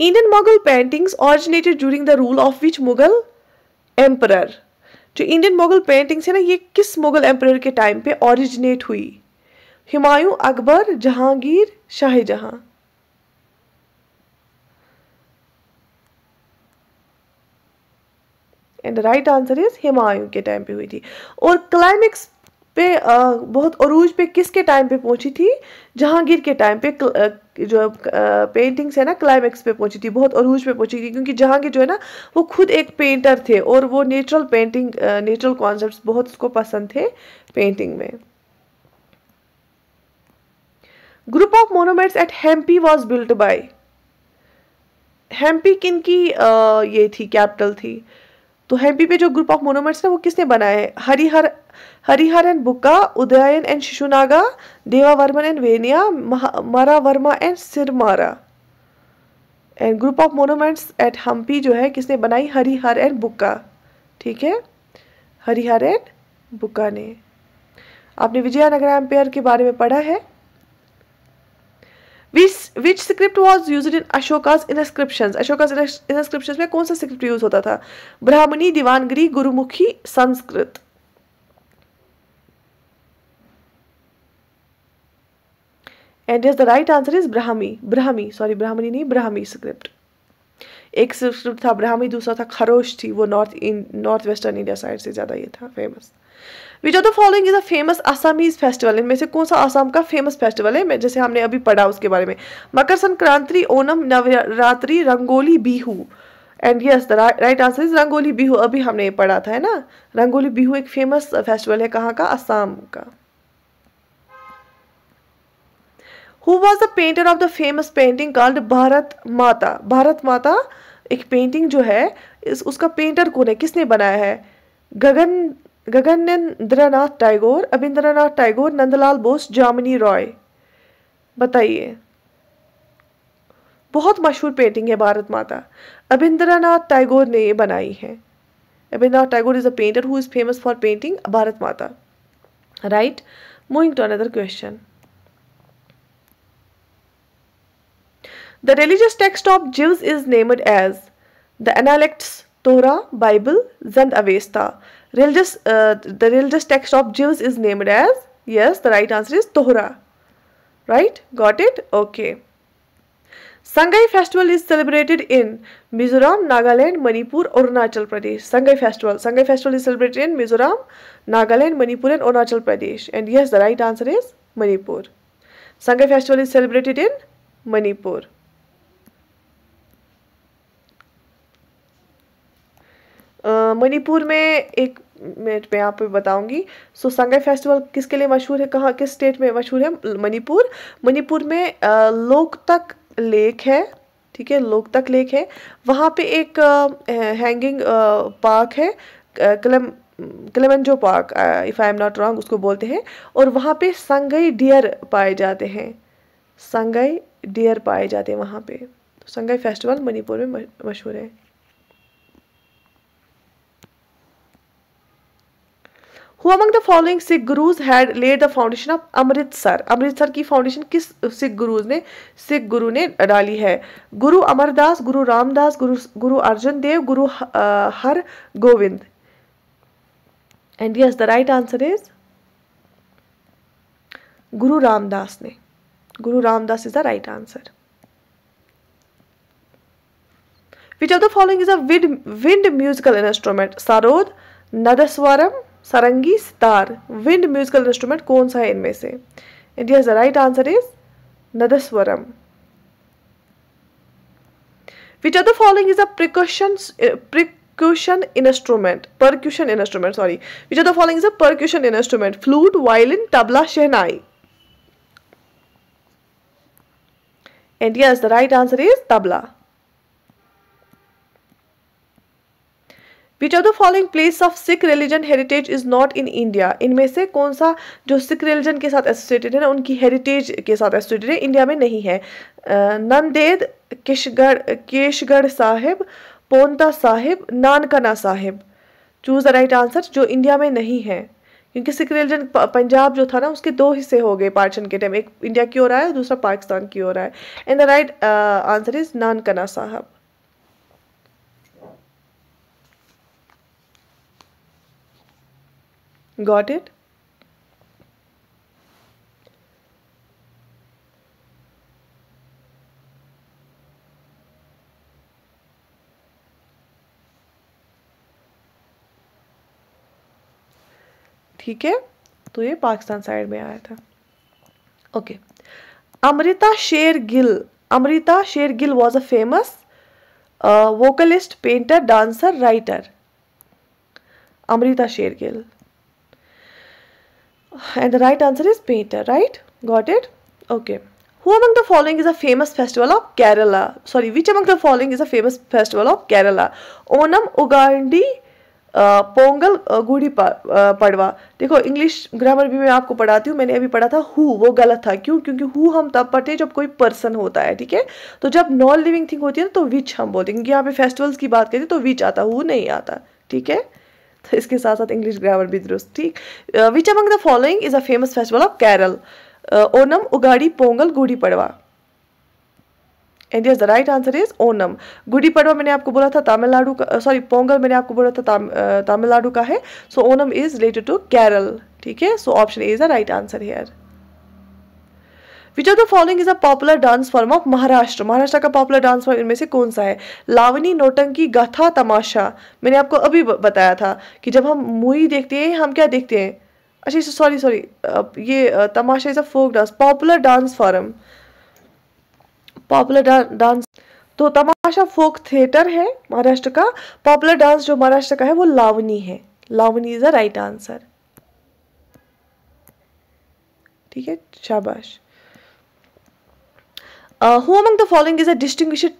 Indian Mughal paintings originated during the rule of which Mughal emperor जो इंडियन मुगल पेंटिंग्स है ना ये किस मुगल एम्पर के टाइम पे ऑरिजिनेट हुई Humayun Akbar Jahangir Shahjahan and right answer is Humayun के टाइम पे हुई थी और क्लाइमेक्स पे आ, बहुत अरूज पे किसके टाइम पे पहुंची थी जहांगीर के टाइम पे जो पेंटिंग्स है ना क्लाइमेक्स पे पहुंची थी बहुत अरूज पे पहुंची थी क्योंकि जहांगीर जो है ना वो खुद एक पेंटर थे और वो नेचुरल पेंटिंग नेचुरल कॉन्सेप्ट बहुत उसको पसंद थे पेंटिंग में group of monuments at Hampi was built by Hampi किन की आ, ये थी कैपिटल थी तो हेम्पी पे जो ग्रुप ऑफ मोनोमेंट्स है वो किसने बनाए हैं Harihara Harihara and Bukka Udayana and Shishunaga Deva Varman and वेनिया मरा Varma and Srimara and group of monuments at Hampi जो है किसने बनाई हरिहर एंड बुक्का ठीक है हरिहर एंड बुक्का ने आपने विजयानगर एम्पेयर के बारे में पढ़ा है which which script was used in ashoka's inscriptions ashoka's inscriptions में कौन सा script use होता था Brahmani Devanagari Gurmukhi Sanskrit and the right answer is Brahmi Brahmi sorry Brahmani नहीं ब्राह्मी स्क्रिप्ट एक स्क्रिप्ट था ब्राह्मी दूसरा था खरोश थी वो north north western India side से ज़्यादा ये था famous which of the following is a famous Assamese festival इनमें से कौन सा आसाम का फेमस फेस्टिवल है मैं जैसे हमने अभी पढ़ा उसके बारे में Makar Sankranti Onam Navratri rangoli Bihu and yes the right answer is rangoli Bihu अभी हमने ये पढ़ा था है ना रंगोली बिहू एक फेमस फेस्टिवल है कहाँ का असम का who was the painter of the famous painting called Bharat Mata Bharat माता एक पेंटिंग जो है इस उसका पेंटर कौन है किसने बनाया है गगन गगनेन्द्रनाथ टैगोर अबिंद्रनाथ टैगोर नंदलाल बोस जामिनी रॉय बताइए बहुत मशहूर पेंटिंग है भारत माता अबिंद्रनाथ टैगोर ने ये बनाई है Abanindranath Tagore is a painter who is famous for painting Bharat Mata right moving to another question the religious text of Jews is named as the analects Torah Bible Zend Avesta religious uh, the religious text of Jews is named as yes the right answer is Torah right got it okay Sangai festival is celebrated in Mizoram, Nagaland, Manipur, Arunachal Pradesh. Sangai festival. Sangai festival is celebrated in Mizoram, Nagaland, Manipur and Arunachal Pradesh. And yes, the right answer is Manipur. Sangai festival is celebrated in Manipur. Manipur में एक में मैं यहाँ बताऊंगी सो so, संगई फेस्टिवल किसके लिए मशहूर है कहाँ किस स्टेट में मशहूर है मणिपुर मणिपुर में लोकतक लेक है ठीक है लोकतक लेक है वहाँ पे एक हैंगिंग पार्क है कलम क्लेमेंजो park if I am not wrong उसको बोलते हैं और वहाँ पे संगई डियर पाए जाते हैं संगई डियर पाए जाते हैं वहाँ पे तो संगई फेस्टिवल मणिपुर में मशहूर है who among the following Sikh gurus had laid the foundation of Amritsar Amritsar की फाउंडेशन किस सिख गुरुज ने सिख गुरु ने डाली है गुरु अमरदास गुरु रामदास गुरु गुरु Arjun Dev Guru Har Gobind and yes the right answer is Guru Ramdas ने Guru Ramdas is the right answer which of the following is a wind musical instrument sarod nadaswaram sarangi sitar wind musical instrument कौन सा है इनमें से India the right answer is nadaswaram which are the following is a precaution percussion instrument percussion instrument sorry which are the following is a percussion instrument flute violin tabla shehnai and yes the right answer is tabla which are the following place of Sikh religion heritage is not in India इनमें से कौन सा जो सिख रिलीजन के साथ एसोसिएटेड है ना उनकी हेरिटेज के साथ एसोसिएटेड है इंडिया में नहीं है Nanded Kishgarh Keshgarh Sahib Paonta Sahib Nankana Sahib choose the right answer जो इंडिया में नहीं है क्योंकि सिख रिलीजन पंजाब जो था ना उसके दो हिस्से हो गए पार्चन के टाइम एक इंडिया की ओर आया दूसरा पाकिस्तान की ओर आया and the right answer is Nankana Sahib got it ठीक है तो ये पाकिस्तान साइड में आया था okay Amrita Sher Gil Amrita Sher Gil was a famous vocalist painter dancer writer Amrita Sher Gil and the right answer is painter right got it okay who among the following is a famous festival of kerala sorry which among the following is a famous festival of kerala onam ugandi Pongal Gudi पड़वा देखो इंग्लिश ग्रामर भी मैं आपको पढ़ाती हूँ मैंने अभी पढ़ा था हु वो गलत था क्यों क्योंकि हु हम तब पढ़ते हैं जब कोई पर्सन होता है ठीक है तो जब नॉन लिविंग थिंग होती है ना तो विच हम बोलते हैं क्योंकि यहाँ पे फेस्टिवल्स की बात करें तो विच आता हु नहीं आता ठीक है तो इसके साथ साथ इंग्लिश ग्रामर भी दुरुस्त ठीक which among the following is a famous festival of Kerala Onam Ugadi Pongal Gudi Padwa and the right answer is Onam Gudi Padwa मैंने आपको बोला था तमिलनाडु का सॉरी uh, पोंगल मैंने आपको बोला था तमिलनाडु uh, का है so Onam is related to Kerala ठीक है so option A is the right answer here which are the following is a popular dance form of Maharashtra Maharashtra का पॉपुलर डांस फॉर्म इनमें से कौन सा है लावनी नोटंकी गथा तमाशा मैंने आपको अभी बताया था कि जब हम मूवी देखते हैं हम क्या देखते हैं अच्छा सॉरी सॉरी ये Tamasha is a folk dance popular dance form popular dance तो तमाशा फोक थिएटर है महाराष्ट्र का पॉपुलर डांस जो महाराष्ट्र का है वो लावनी है Lavani is the right answer ठीक है शाबाश Uh, who among the following is a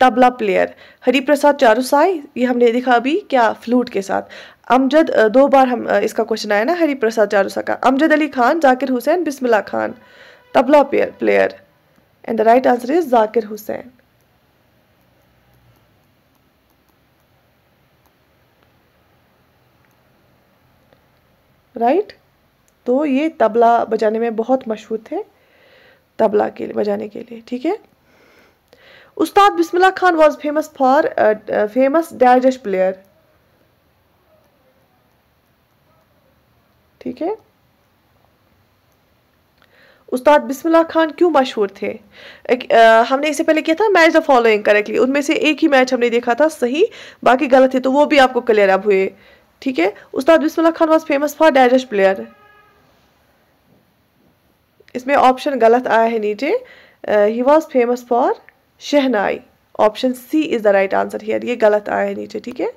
tabla player Hariprasad Chaurasia ये हमने देखा अभी क्या फ्लूट के साथ अमजद दो बार हम इसका क्वेश्चन आया ना हरिप्रसाद चारूसा का Amjad Ali Khan Zakir Hussain Bismillah Khan tabla player player and the right answer is Zakir Hussain right तो ये तबला बजाने में बहुत मशहूर थे तबला के बजाने के लिए ठीक है Ustad Bismillah Khan was famous for famous uh, player uh, ठीक है उस्ताद बिस्मिल्लाह खान क्यों मशहूर थे एक, आ, हमने इससे पहले किया था मैच द फॉलोइंग करेक्टली उनमें से एक ही मैच हमने देखा था सही बाकी गलत थे तो वो भी आपको क्लियर अब हुए ठीक है Ustad Bismillah Khan was famous for dash player इसमें ऑप्शन गलत आया है नीचे ही was famous for shehnai option C is the right answer here ये गलत आया है नीचे ठीक है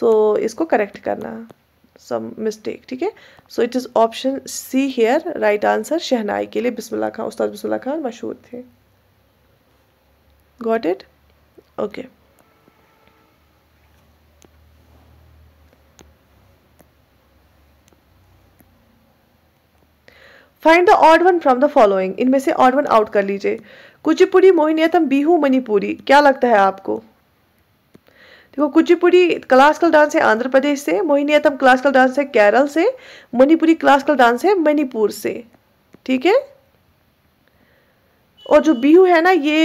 सो इसको करेक्ट करना सम मिस्टेक ठीक है so it is option C here right answer shehnai के लिए बिस्मिल्लाह खान उस्ताद बिस्मिल्लाह खान मशहूर थे got it okay find the odd one from the following इनमें से ऑड वन आउट कर लीजिए कुचिपुड़ी मोहिनीअतम बिहू मणिपुरी क्या लगता है आपको देखो कुचिपुड़ी क्लासिकल डांस है आंध्र प्रदेश से मोहिनीअतम क्लासिकल डांस है केरल से मणिपुरी क्लासिकल डांस है मणिपुर से ठीक है और जो बिहू है ना ये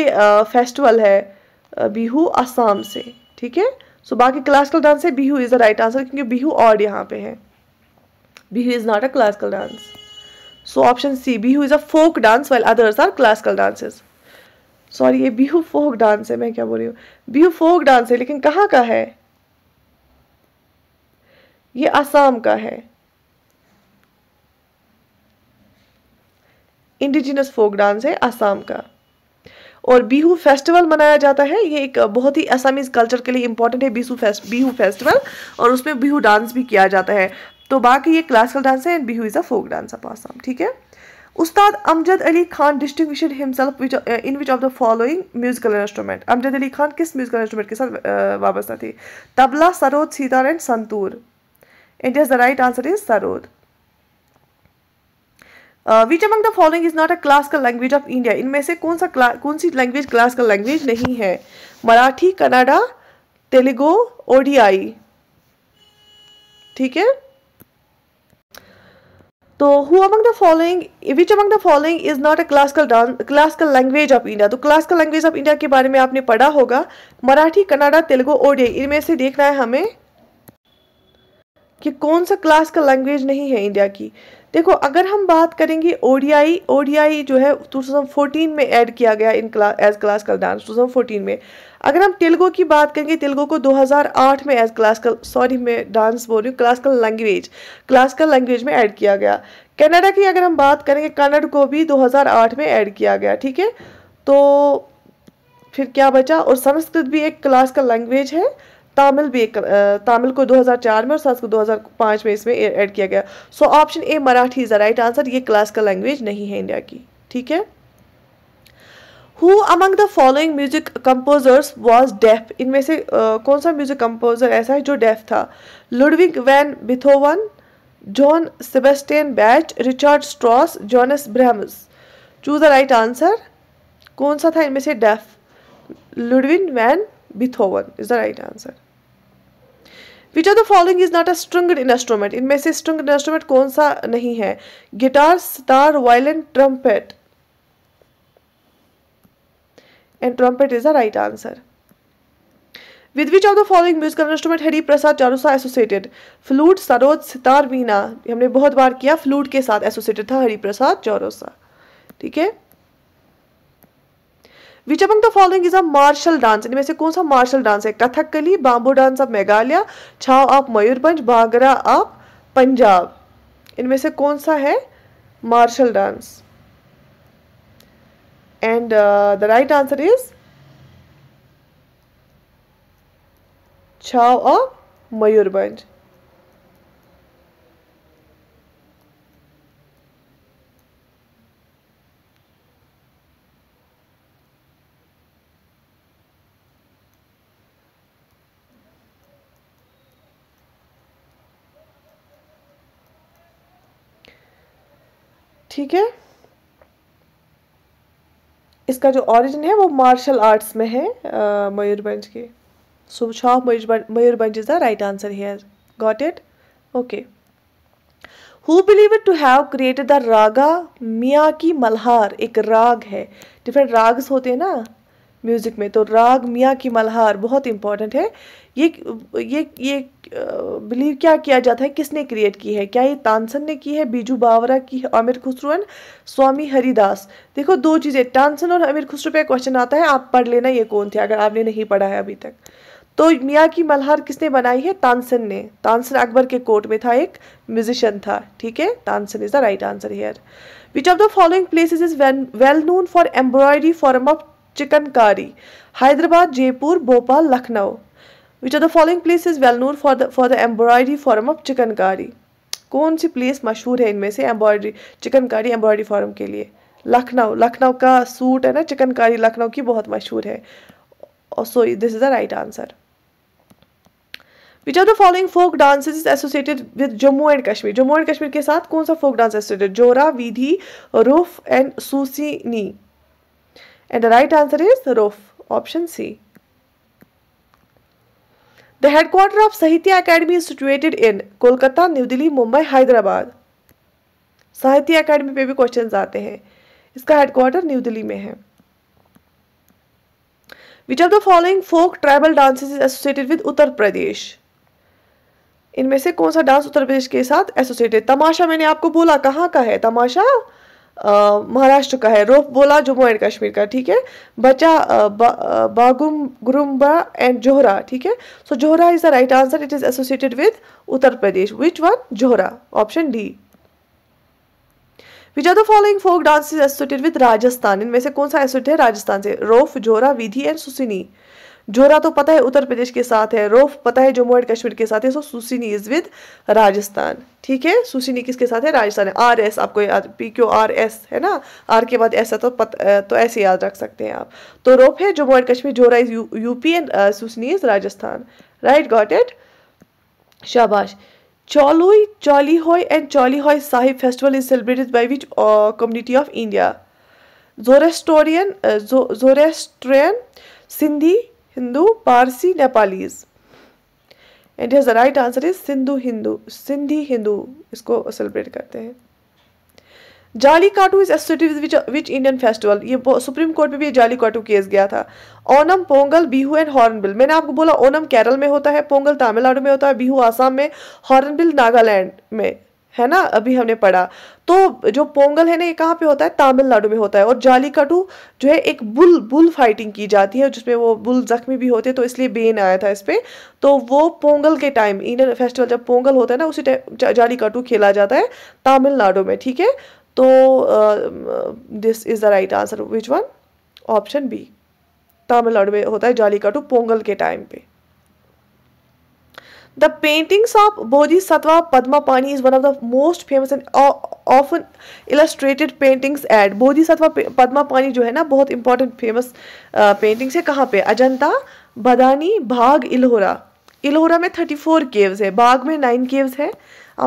फेस्टिवल है बिहू असम से ठीक है सो बाकी क्लासिकल डांस है Bihu is the right answer क्योंकि बिहू और यहाँ पे है Bihu is not a classical dance so option C Bihu is a folk dance well others are classical dances sorry ये बिहू फोक डांस है मैं क्या बोल रही हूँ बिहू फोक डांस है लेकिन कहाँ का है ये आसाम का है इंडिजिनस फोक डांस है आसाम का और बिहू फेस्टिवल मनाया जाता है ये एक बहुत ही असामीज कल्चर के लिए इंपॉर्टेंट है बिहू फेस्ट बिहू फेस्टिवल और उसमें बिहू डांस भी किया जाता है तो बाकी ये क्लासिकल डांस है and Bihu is a folk dance of Assam ठीक है Ustad Amjad Ali Khan distinguished himself which, uh, in which of the following musical instrument? Amjad Ali Khan किस musical instrument के साथ uh, वाबस्ता थे tabla sarod sitar and santoor and yes the right answer is sarod which among the following is not a classical language of India इनमें से कौन सा कौन सी लैंग्वेज क्लासिकल लैंग्वेज नहीं है मराठी कनाडा तेलुगु ओडियाई ठीक है तो who among the following which among the following is not a classical dance classical language of India तो क्लासिकल लैंग्वेज ऑफ इंडिया के बारे में आपने पढ़ा होगा मराठी कन्नाडा तेलुगु ओडिया इनमें से देखना है हमें कि कौन सा क्लासिकल लैंग्वेज नहीं है इंडिया की देखो अगर हम बात करेंगे ओडियाई ओडियाई जो है 2014 में ऐड किया गया in class as classical dance 2014 में अगर हम तेलुगु की बात करेंगे तेलुगु को 2008 में एज क्लासिकल सॉरी मैं डांस बोल रही हूँ क्लासिकल लैंग्वेज क्लासिकल लैंग्वेज में ऐड किया गया कनाडा की अगर हम बात करेंगे कन्नड़ को भी 2008 में ऐड किया गया ठीक है तो फिर क्या बचा और संस्कृत भी एक क्लासिकल लैंग्वेज है तमिल भी एक तमिल को 2004 में और संस्कृत 2005 में इसमें ऐड किया गया so option A Marathi is the right answer ये क्लासिकल लैंग्वेज नहीं है इंडिया की ठीक है who among the following music composers was deaf इनमें से uh, कौन सा म्यूजिक कंपोजर ऐसा है जो डेफ था Ludwig van Beethoven John Sebastian Bach Richard Strauss Johannes Brahms choose the right answer कौन सा था इनमें से deaf Ludwig van Beethoven is the right answer which are the following is not a string instrument इनमें से स्ट्रिंग इंस्ट्रूमेंट कौन सा नहीं है guitar sitar violin trumpet and trumpet is the right answer. With which of the following musical instrument Hari Prasad Charusa associated? Flute, sarod, sitar, veena हमने बहुत बार किया फ्लूट के साथ एसोसिएटेड था हरि प्रसाद चौरसा ठीक है which among the following is a martial dance इनमें से कौन सा मार्शल डांस है Kathakali bamboo dance of Meghalaya Chhau of Mayurbhanj Bhangra of Punjab इनमें से कौन सा है martial dance and uh, the right answer is Chow or Mayurbanj. ठीक है इसका जो ओरिजिन है वो मार्शल आर्ट्स में है मयूरभंज के सो शॉप Mayurbhanj is the right answer here got it okay who believe it to have created the raga Miyan ki Malhar एक राग है डिफरेंट राग्स होते हैं ना म्यूज़िक में तो राग मियाँ की मल्हार बहुत इंपॉर्टेंट है ये ये ये बिलीव क्या किया जाता है किसने क्रिएट की है क्या ये तानसन ने की है बीजू बावरा की है आमिर खुसरू स्वामी हरिदास देखो दो चीज़ें तानसन और आमिर खुसरो पे क्वेश्चन आता है आप पढ़ लेना ये कौन थे अगर आपने नहीं पढ़ा है अभी तक तो मियाँ की मल्हार किसने बनाई है तानसन ने तानसन अकबर के कोर्ट में था एक म्यूजिशियन था ठीक है Tansen is the right answer here which of the following places is well known for embroidery form of Hyderabad Jaipur Bhopal Lucknow which are the following place is well known for the for the embroidery form of chikankari कौन सी प्लेस मशहूर है इनमें से एम्ब्रॉयडरी चिकनकारी एम्ब्रॉयडरी फॉर्म के लिए लखनऊ लखनऊ का सूट है ना चिकनकारी लखनऊ की बहुत मशहूर है so this is the right answer which are the following folk dances is associated with Jammu and Kashmir Jammu and Kashmir के साथ कौन सा फोक डांस एसोसिएटेड जोरा विधि रूफ एंड नी And the right answer is roof, option C. The headquarter of Sahitya Academy is situated in Kolkata, New Delhi, Mumbai, Hyderabad. sahitya academy pe bhi questions aate hain iska headquarter new delhi mein hai which of the following folk tribal dances is associated with uttar pradesh इनमें से कौन सा डांस उत्तर प्रदेश के साथ एसोसिएटेड तमाशा मैंने आपको बोला कहाँ का है तमाशा महाराष्ट्र का है रोप बोला जम्मू एंड कश्मीर का ठीक है बचा बागुम गुरुम्बा एंड जोहरा ठीक है so Jhora is the right answer it is associated with Uttar Pradesh which one Jhora option D which are the following folk dance is associated with Rajasthan इनमें से कौन सा एसोसिएट है राजस्थान से रोफ जोहरा विधि एंड सुसिनी जोरा तो पता है उत्तर प्रदेश के साथ है रोफ पता है जम्मू एंड कश्मीर के साथ है so Suisini is with Rajasthan ठीक है सुसिनी किसके साथ है राजस्थान है आर एस आपको याद पी क्यू आर एस है ना आर के बाद ऐसा तो पत, तो ऐसे याद रख सकते हैं आप तो रोफ है Jammu and Kashmir Jhora is UP and Suisini is Rajasthan right got it शाबाश Cholui, Cholihoi and Cholihoi Sahib festival is celebrated by which uh, community of India? Zoroastrian, uh, Zoroastrian, Sindhi Hindu, Parsi, Nepalese. And his right answer is Sindhu Hindu Sindhi Hindu इसको सेलिब्रेट करते हैं Jallikattu is associated which Indian festival ये सुप्रीम कोर्ट में भी जाली काटू केस गया था ओनम पोंगल बिहू एंड हॉर्नबिल मैंने आपको बोला ओनम केरल में होता है पोंगल तमिलनाडु में होता है बिहू आसाम में हॉर्नबिल नागालैंड में है ना अभी हमने पढ़ा तो जो पोंगल है ना ये कहाँ पे होता है तमिलनाडु में होता है और जालीकाटू जो है एक बुल बुल फाइटिंग की जाती है जिसमें वो बुल जख्मी भी होते हैं तो इसलिए बेन आया था इस पर तो वो पोंगल के टाइम इंडियन फेस्टिवल जब पोंगल होता है ना उसी टाइम जालीकाटू खेला जाता है तमिलनाडु में ठीक है तो this is the right answer which one option B Tamil Nadu में होता है जालीकाटू पोंगल के टाइम पे The paintings of Bodhisattva Padmapani is one of the most famous and often illustrated paintings at Bodhisattva Padmapani जो है ना बहुत important famous paintings है कहाँ पे अजंता बदानी भाग इल्होरा इल्होरा में 34 केव्स है बाग में 9 केव्स है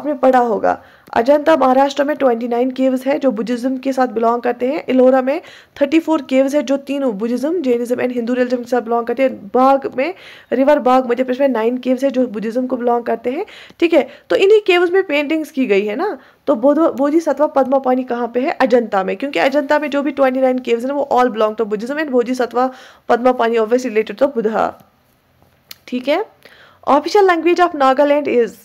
आपने पढ़ा होगा अजंता महाराष्ट्र में 29 केव्स है जो बुद्धिज़्म के साथ बिलोंग करते हैं इलोरा में 34 केव्स है जो तीनों Buddhism Jainism and Hindu religion के साथ बिलोंग करते हैं बाग में रिवर बाग मध्य प्रदेश में नाइन केव्स है जो बुद्धिज़्म को बिलोंग करते हैं ठीक है तो इन्हीं केव्स में पेंटिंग्स की गई है ना तो बोध बोधी सत्वा पद्मा पानी कहाँ पे है अजंता में क्योंकि अजंता में जो भी ट्वेंटी नाइन केव्स हैं वो all belong to Buddhism and Bodhisattva Padmapani obvious related to Buddha ठीक है official language of Nagaland is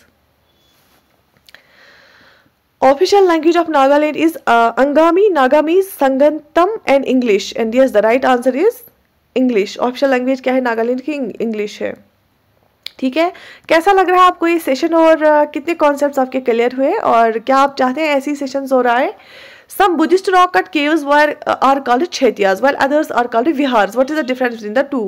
Official language of Nagaland is uh, Angami, Nagami, Sangantam and English. And yes, the right answer is English. Official language क्या है नागालैंड की English है ठीक है कैसा लग रहा है आपको ये सेशन और uh, कितने कॉन्सेप्ट्स आपके क्लियर हुए और क्या आप चाहते हैं ऐसी सेशंस हो रहा है Some Buddhist rock-cut caves were, uh, are called Chetiyas while others are called Vihars. What is the difference between the two?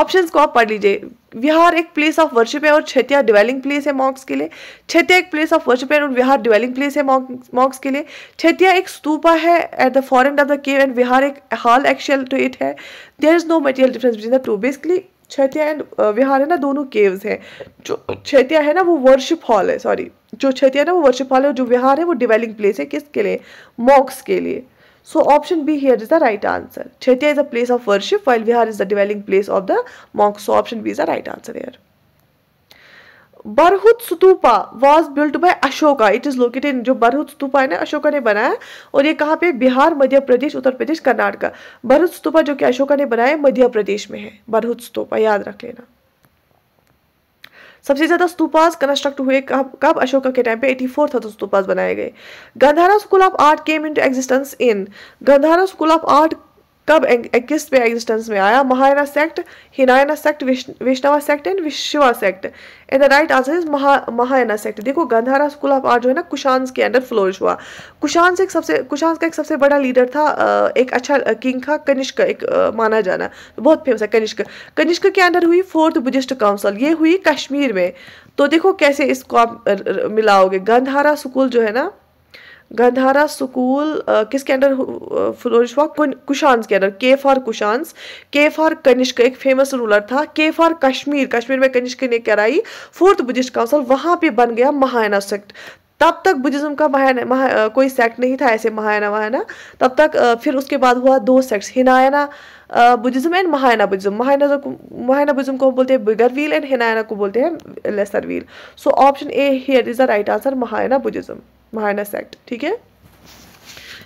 Options को आप पढ़ लीजिए विहार एक प्लेस ऑफ वर्शिप है और छतिया डिवेलिंग प्लेस है मॉक्स के लिए छतिया एक प्लेस ऑफ वर्शिप है और विहार डिवेलिंग प्लेस है मॉक्स के लिए छतिया एक स्तूपा है at the end of the cave and vihara एक हॉल एक्शल टू इट है there is no material difference between the two basically chaitya and uh, vihara है ना दोनों केव्स हैं जो छतिया है ना वो वर्शिप हॉल है सॉरी जो छतिया ना वो वर्शिप हॉल है और जो विहार है वो डिवेलिंग प्लेस है किसके लिए मॉक्स के लिए so option B here is the right answer chaitya is a place of worship while vihara is the dwelling place of the monks so option B is the right answer here Bharhut stupa was built by Ashoka it is located जो बरहुत स्तूपा है ना अशोका ने बनाया और ये कहाँ पे बिहार मध्य प्रदेश उत्तर प्रदेश कर्नाटका बरहुत स्तूपा जो कि अशोका ने बनाया मध्य प्रदेश में है बरहुत स्तूपा याद रख लेना सबसे ज़्यादा स्तूपास कंस्ट्रक्ट हुए कब कब अशोका के टाइम पे 84 था तो स्तूपास बनाए गए Gandhara school of art came to existence in Gandhara school of art कब इक्कीस पे एग्जिस्टेंस में आया Mahayana sect Hinayana sect Vaishnava sect and Vishwa sect and the right answer is Maha sect देखो गंधारा स्कूल ऑफ आर्ट जो है ना कुशांस के अंडर फ्लोरिश हुआ कुशांस एक सबसे कुशांस का एक सबसे बड़ा लीडर था एक अच्छा किंग था कनिष्क एक माना जाना बहुत फेमस है कनिष्क कनिष्क के अंडर हुई फोर्थ बुद्धिस्ट काउंसिल ये हुई कश्मीर में तो देखो कैसे इसको आप मिलाओगे गंधारा स्कूल जो है ना गंधारा स्कूल किसके अंडर फ्लोरिश हुआ कुशांस के अंडर के फॉर कुशांस के फॉर कनिष्क एक फेमस रूलर था के फॉर कश्मीर कश्मीर में कनिष्क ने कराई फोर्थ बुद्धिस्ट काउंसिल वहाँ पे बन गया महायना सेक्ट तब तक बुद्धिज्म का महायना महा, कोई सेक्ट नहीं था ऐसे महायना वहायना तब तक फिर उसके बाद हुआ दो sects Hinayana Buddhism and Mahayana Buddhism Mahayana Mahayana Buddhism को बोलते हैं बिगर व्हील एंड हिनायना को बोलते हैं lesser wheel so option A here is the right answer Mahayana Buddhism minus act ठीक है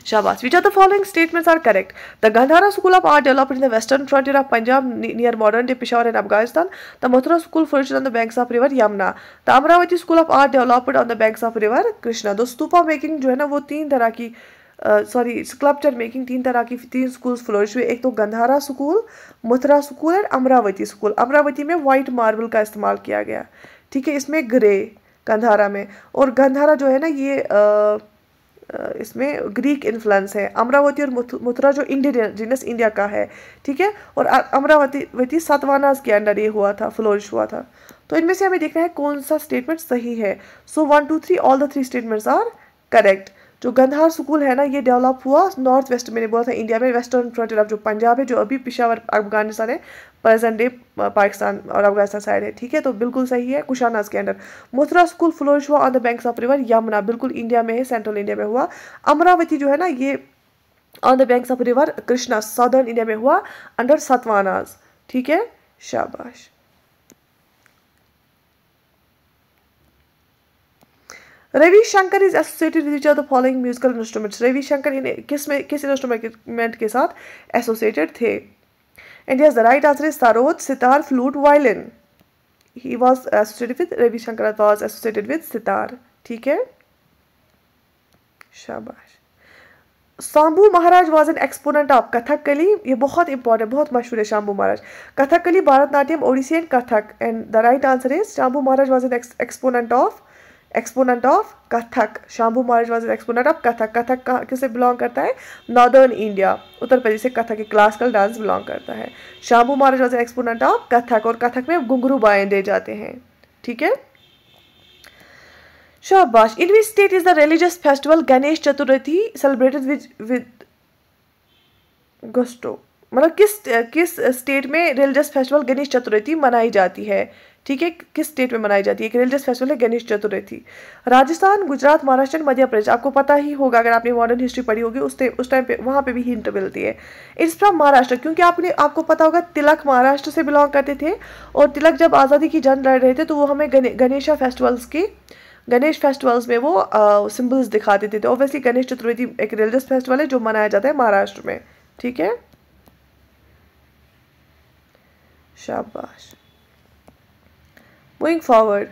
शाबाश which are the following statements are correct the Gandhara school of art developed in the western frontier of Punjab near modern day Peshawar and Afghanistan the Mathura school flourish on the banks of river Yamuna the Amaravati school of art developed on the banks of river Krishna दो स्तूफा मेकिंग जो है ना वो तीन तरह की सॉरी स्कल्पचर मेकिंग तीन तरह की तीन स्कूल फ्लोरिश हुए एक तो Gandhara school Mathura school and Amaravati school Amaravati में वाइट मार्बल का इस्तेमाल किया गया ठीक है इसमें ग्रे गंधारा में और गंधारा जो है ना ये आ, इसमें ग्रीक इन्फ्लुएंस है अमरावती और मथुरा जो इंडिजिनस इंडिया का है ठीक है और अमरावती वती सतवानास के अंडर ये हुआ था फ्लोरिश हुआ था तो इनमें से हमें देखना है कौन सा स्टेटमेंट सही है so one two three all the three statements are correct जो गंधार स्कूल है ना ये डेवलप हुआ नॉर्थ वेस्ट मैंने बोला था इंडिया में वेस्टर्न फ्रंटियर ऑफ जो पंजाब है जो अभी पिशावर अफगानिस्तान है प्रेजेंट डे पाकिस्तान और अफगानिस्तान साइड है ठीक है तो बिल्कुल सही है कुशानाज के अंडर मथुरा स्कूल फ्लोरिश हुआ on the banks of river Yamuna बिल्कुल इंडिया में है सेंट्रल इंडिया में हुआ अमरावती जो है ना ये on the banks of river Krishna southern India में हुआ अंडर सतवानाज ठीक है शाबाश Ravi Shankar is associated with each of the following musical instruments. Ravi Shankar इन किस में किस इंस्ट्रूमेंट के साथ एसोसिएटेड थे and yes the right answer is sarod sitar flute violin he was associated with Ravi Shankar was associated with sitar ठीक है शाबाश Shambhu Maharaj was an exponent of Kathakali ये बहुत इंपॉर्टेंट बहुत मशहूर है Shambhu Maharaj Kathakali Bharatanatyam Odissi and Kathak and the right answer is Shambhu Maharaj was an exponent of exponent of Kathak Shambhu Maharaj was exponent of Kathak Kathak कहाँ किसे बिलोंग करता है नॉर्दर्न इंडिया उत्तर प्रदेश से कथक के क्लासिकल डांस बिलोंग करता है Shambhu Maharaj was exponent of Kathak और कथक में घुंघरू बाएं दे जाते हैं ठीक है शाबाश in which state is the religious festival Ganesh Chaturthi celebrated with with gusto मतलब किस किस स्टेट में रिलीजियस फेस्टिवल गणेश चतुर्थी मनाई जाती है ठीक है किस स्टेट में मनाई जाती है एक रिलीजियस फेस्टिवल है गणेश चतुर्थी राजस्थान गुजरात महाराष्ट्र मध्य प्रदेश आपको पता ही होगा अगर आपने मॉडर्न हिस्ट्री पढ़ी होगी उस टाइम उस टाइम पे वहाँ पे भी हिंट मिलती है इट्स फ्रॉम महाराष्ट्र क्योंकि आपने आपको पता होगा तिलक महाराष्ट्र से बिलोंग करते थे और तिलक जब आज़ादी की जंग लड़ रहे थे तो वो हमें गणेशा फेस्टिवल्स की गणेश फेस्टिवल्स में वो सिम्बल्स दिखा देते थे ऑब्वियसली गणेश चतुर्थी एक रिलीजियस फेस्टिवल है जो मनाया जाता है महाराष्ट्र में ठीक है शाबाश Moving forward,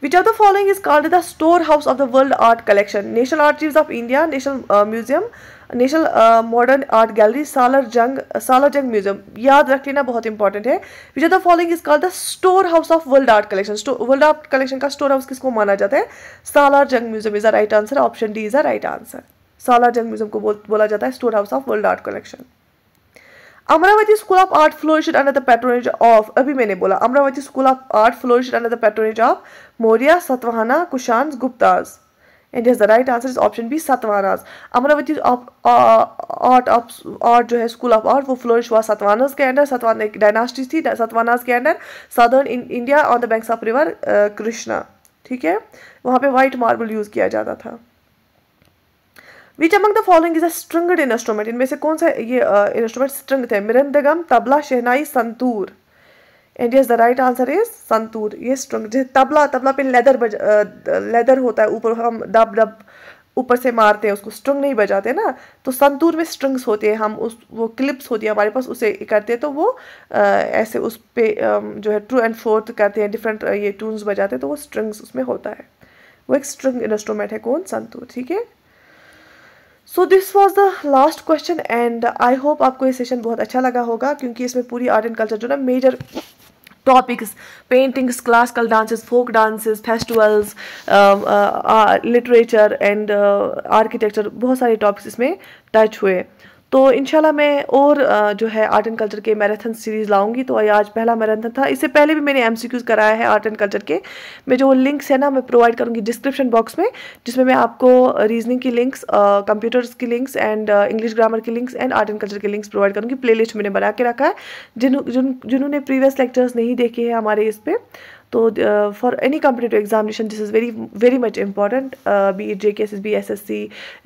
which of the following is called the storehouse of the world art collection? National Archives of India, National uh, Museum, National Modern Art Gallery Salar Jung Salar जंग म्यूजियम याद रख लेना बहुत इंपॉर्टेंट है which are the following is called the store house of world art collection world art collection का स्टोर हाउस किसको माना जाता है Salar Jung Museum is the right answer option D is a right answer Salar Jung Museum को बोला जाता है store house of world art collection Amaravati school of art flourished under the patronage of अभी मैंने बोला Amaravati school of art flourished under the patronage of Maurya, Satvahana, Kushans, Guptas and is the right answer is option B Satavahanas Amaravati art of art जो है स्कूल ऑफ आर्ट वो फ्लोरिश हुआ सतवानाज के अंडर सतवान एक डायनास्टी थी सतवानाज के under southern India on the banks of river Krishna ठीक है वहाँ पे वाइट मार्बल यूज़ किया जाता था which among the following is a stringed instrument इनमें से कौन सा ये इंस्ट्रूमेंट स्ट्रिंग थे mridangam tabla shehnai santoor and yes the right answer is santoor ये स्ट्रिंग जैसे तबला तबला पे लेदर बज लेदर होता है ऊपर हम डब डब ऊपर से मारते हैं उसको स्ट्रिंग नहीं बजाते ना तो संतूर में स्ट्रिंग्स होते हैं हम उस वो क्लिप्स होती है हमारे पास उसे करते हैं तो वो आ, ऐसे उस पे जो है ट्रू एंड फोर्थ करते हैं डिफरेंट ये ट्यून्स बजाते हैं तो वो स्ट्रिंग्स उसमें होता है वो एक स्ट्रिंग इंस्ट्रूमेंट है कौन संतूर ठीक है so this was the last question and I hope आपको ये सेशन बहुत अच्छा लगा होगा क्योंकि इसमें पूरी आर्ट एंड कल्चर जो ना major topics paintings classical dances folk dances festivals literature and architecture बहुत सारे टॉपिक्स इसमें टच हुए तो इन मैं और जो है आर्ट एंड कल्चर के मैराथन सीरीज़ लाऊंगी तो ये आज पहला मैराथन था इससे पहले भी मैंने एम कराया है आर्ट एंड कल्चर के मैं जो लिंक्स है ना मैं प्रोवाइड करूँगी डिस्क्रिप्शन बॉक्स में जिसमें मैं आपको रीजनिंग की लिंक्स कंप्यूटर्स की लिंक्स एंड इंग्लिश ग्रामर की links and art and culture के लिंक्स प्रोवाइड करूँगी प्ले मैंने बना के रखा है जिन जिन जिन्होंने प्रीवियस लेक्चर्स नहीं देखे हैं हमारे इस पर तो for any competitive examination this is very very much important B J K S S B S S C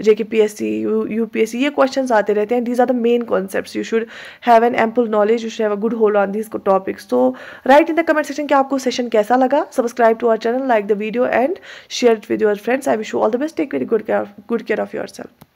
J K P S C U P S C ये क्वेश्चन आते रहते हैं these are the main concept you should have an ample knowledge you should have a good hold on these topics तो write in the comment section कि आपको सेशन कैसा लगा subscribe to are channel like the video and share it with your friends I wish you all the best take very good care good care of your self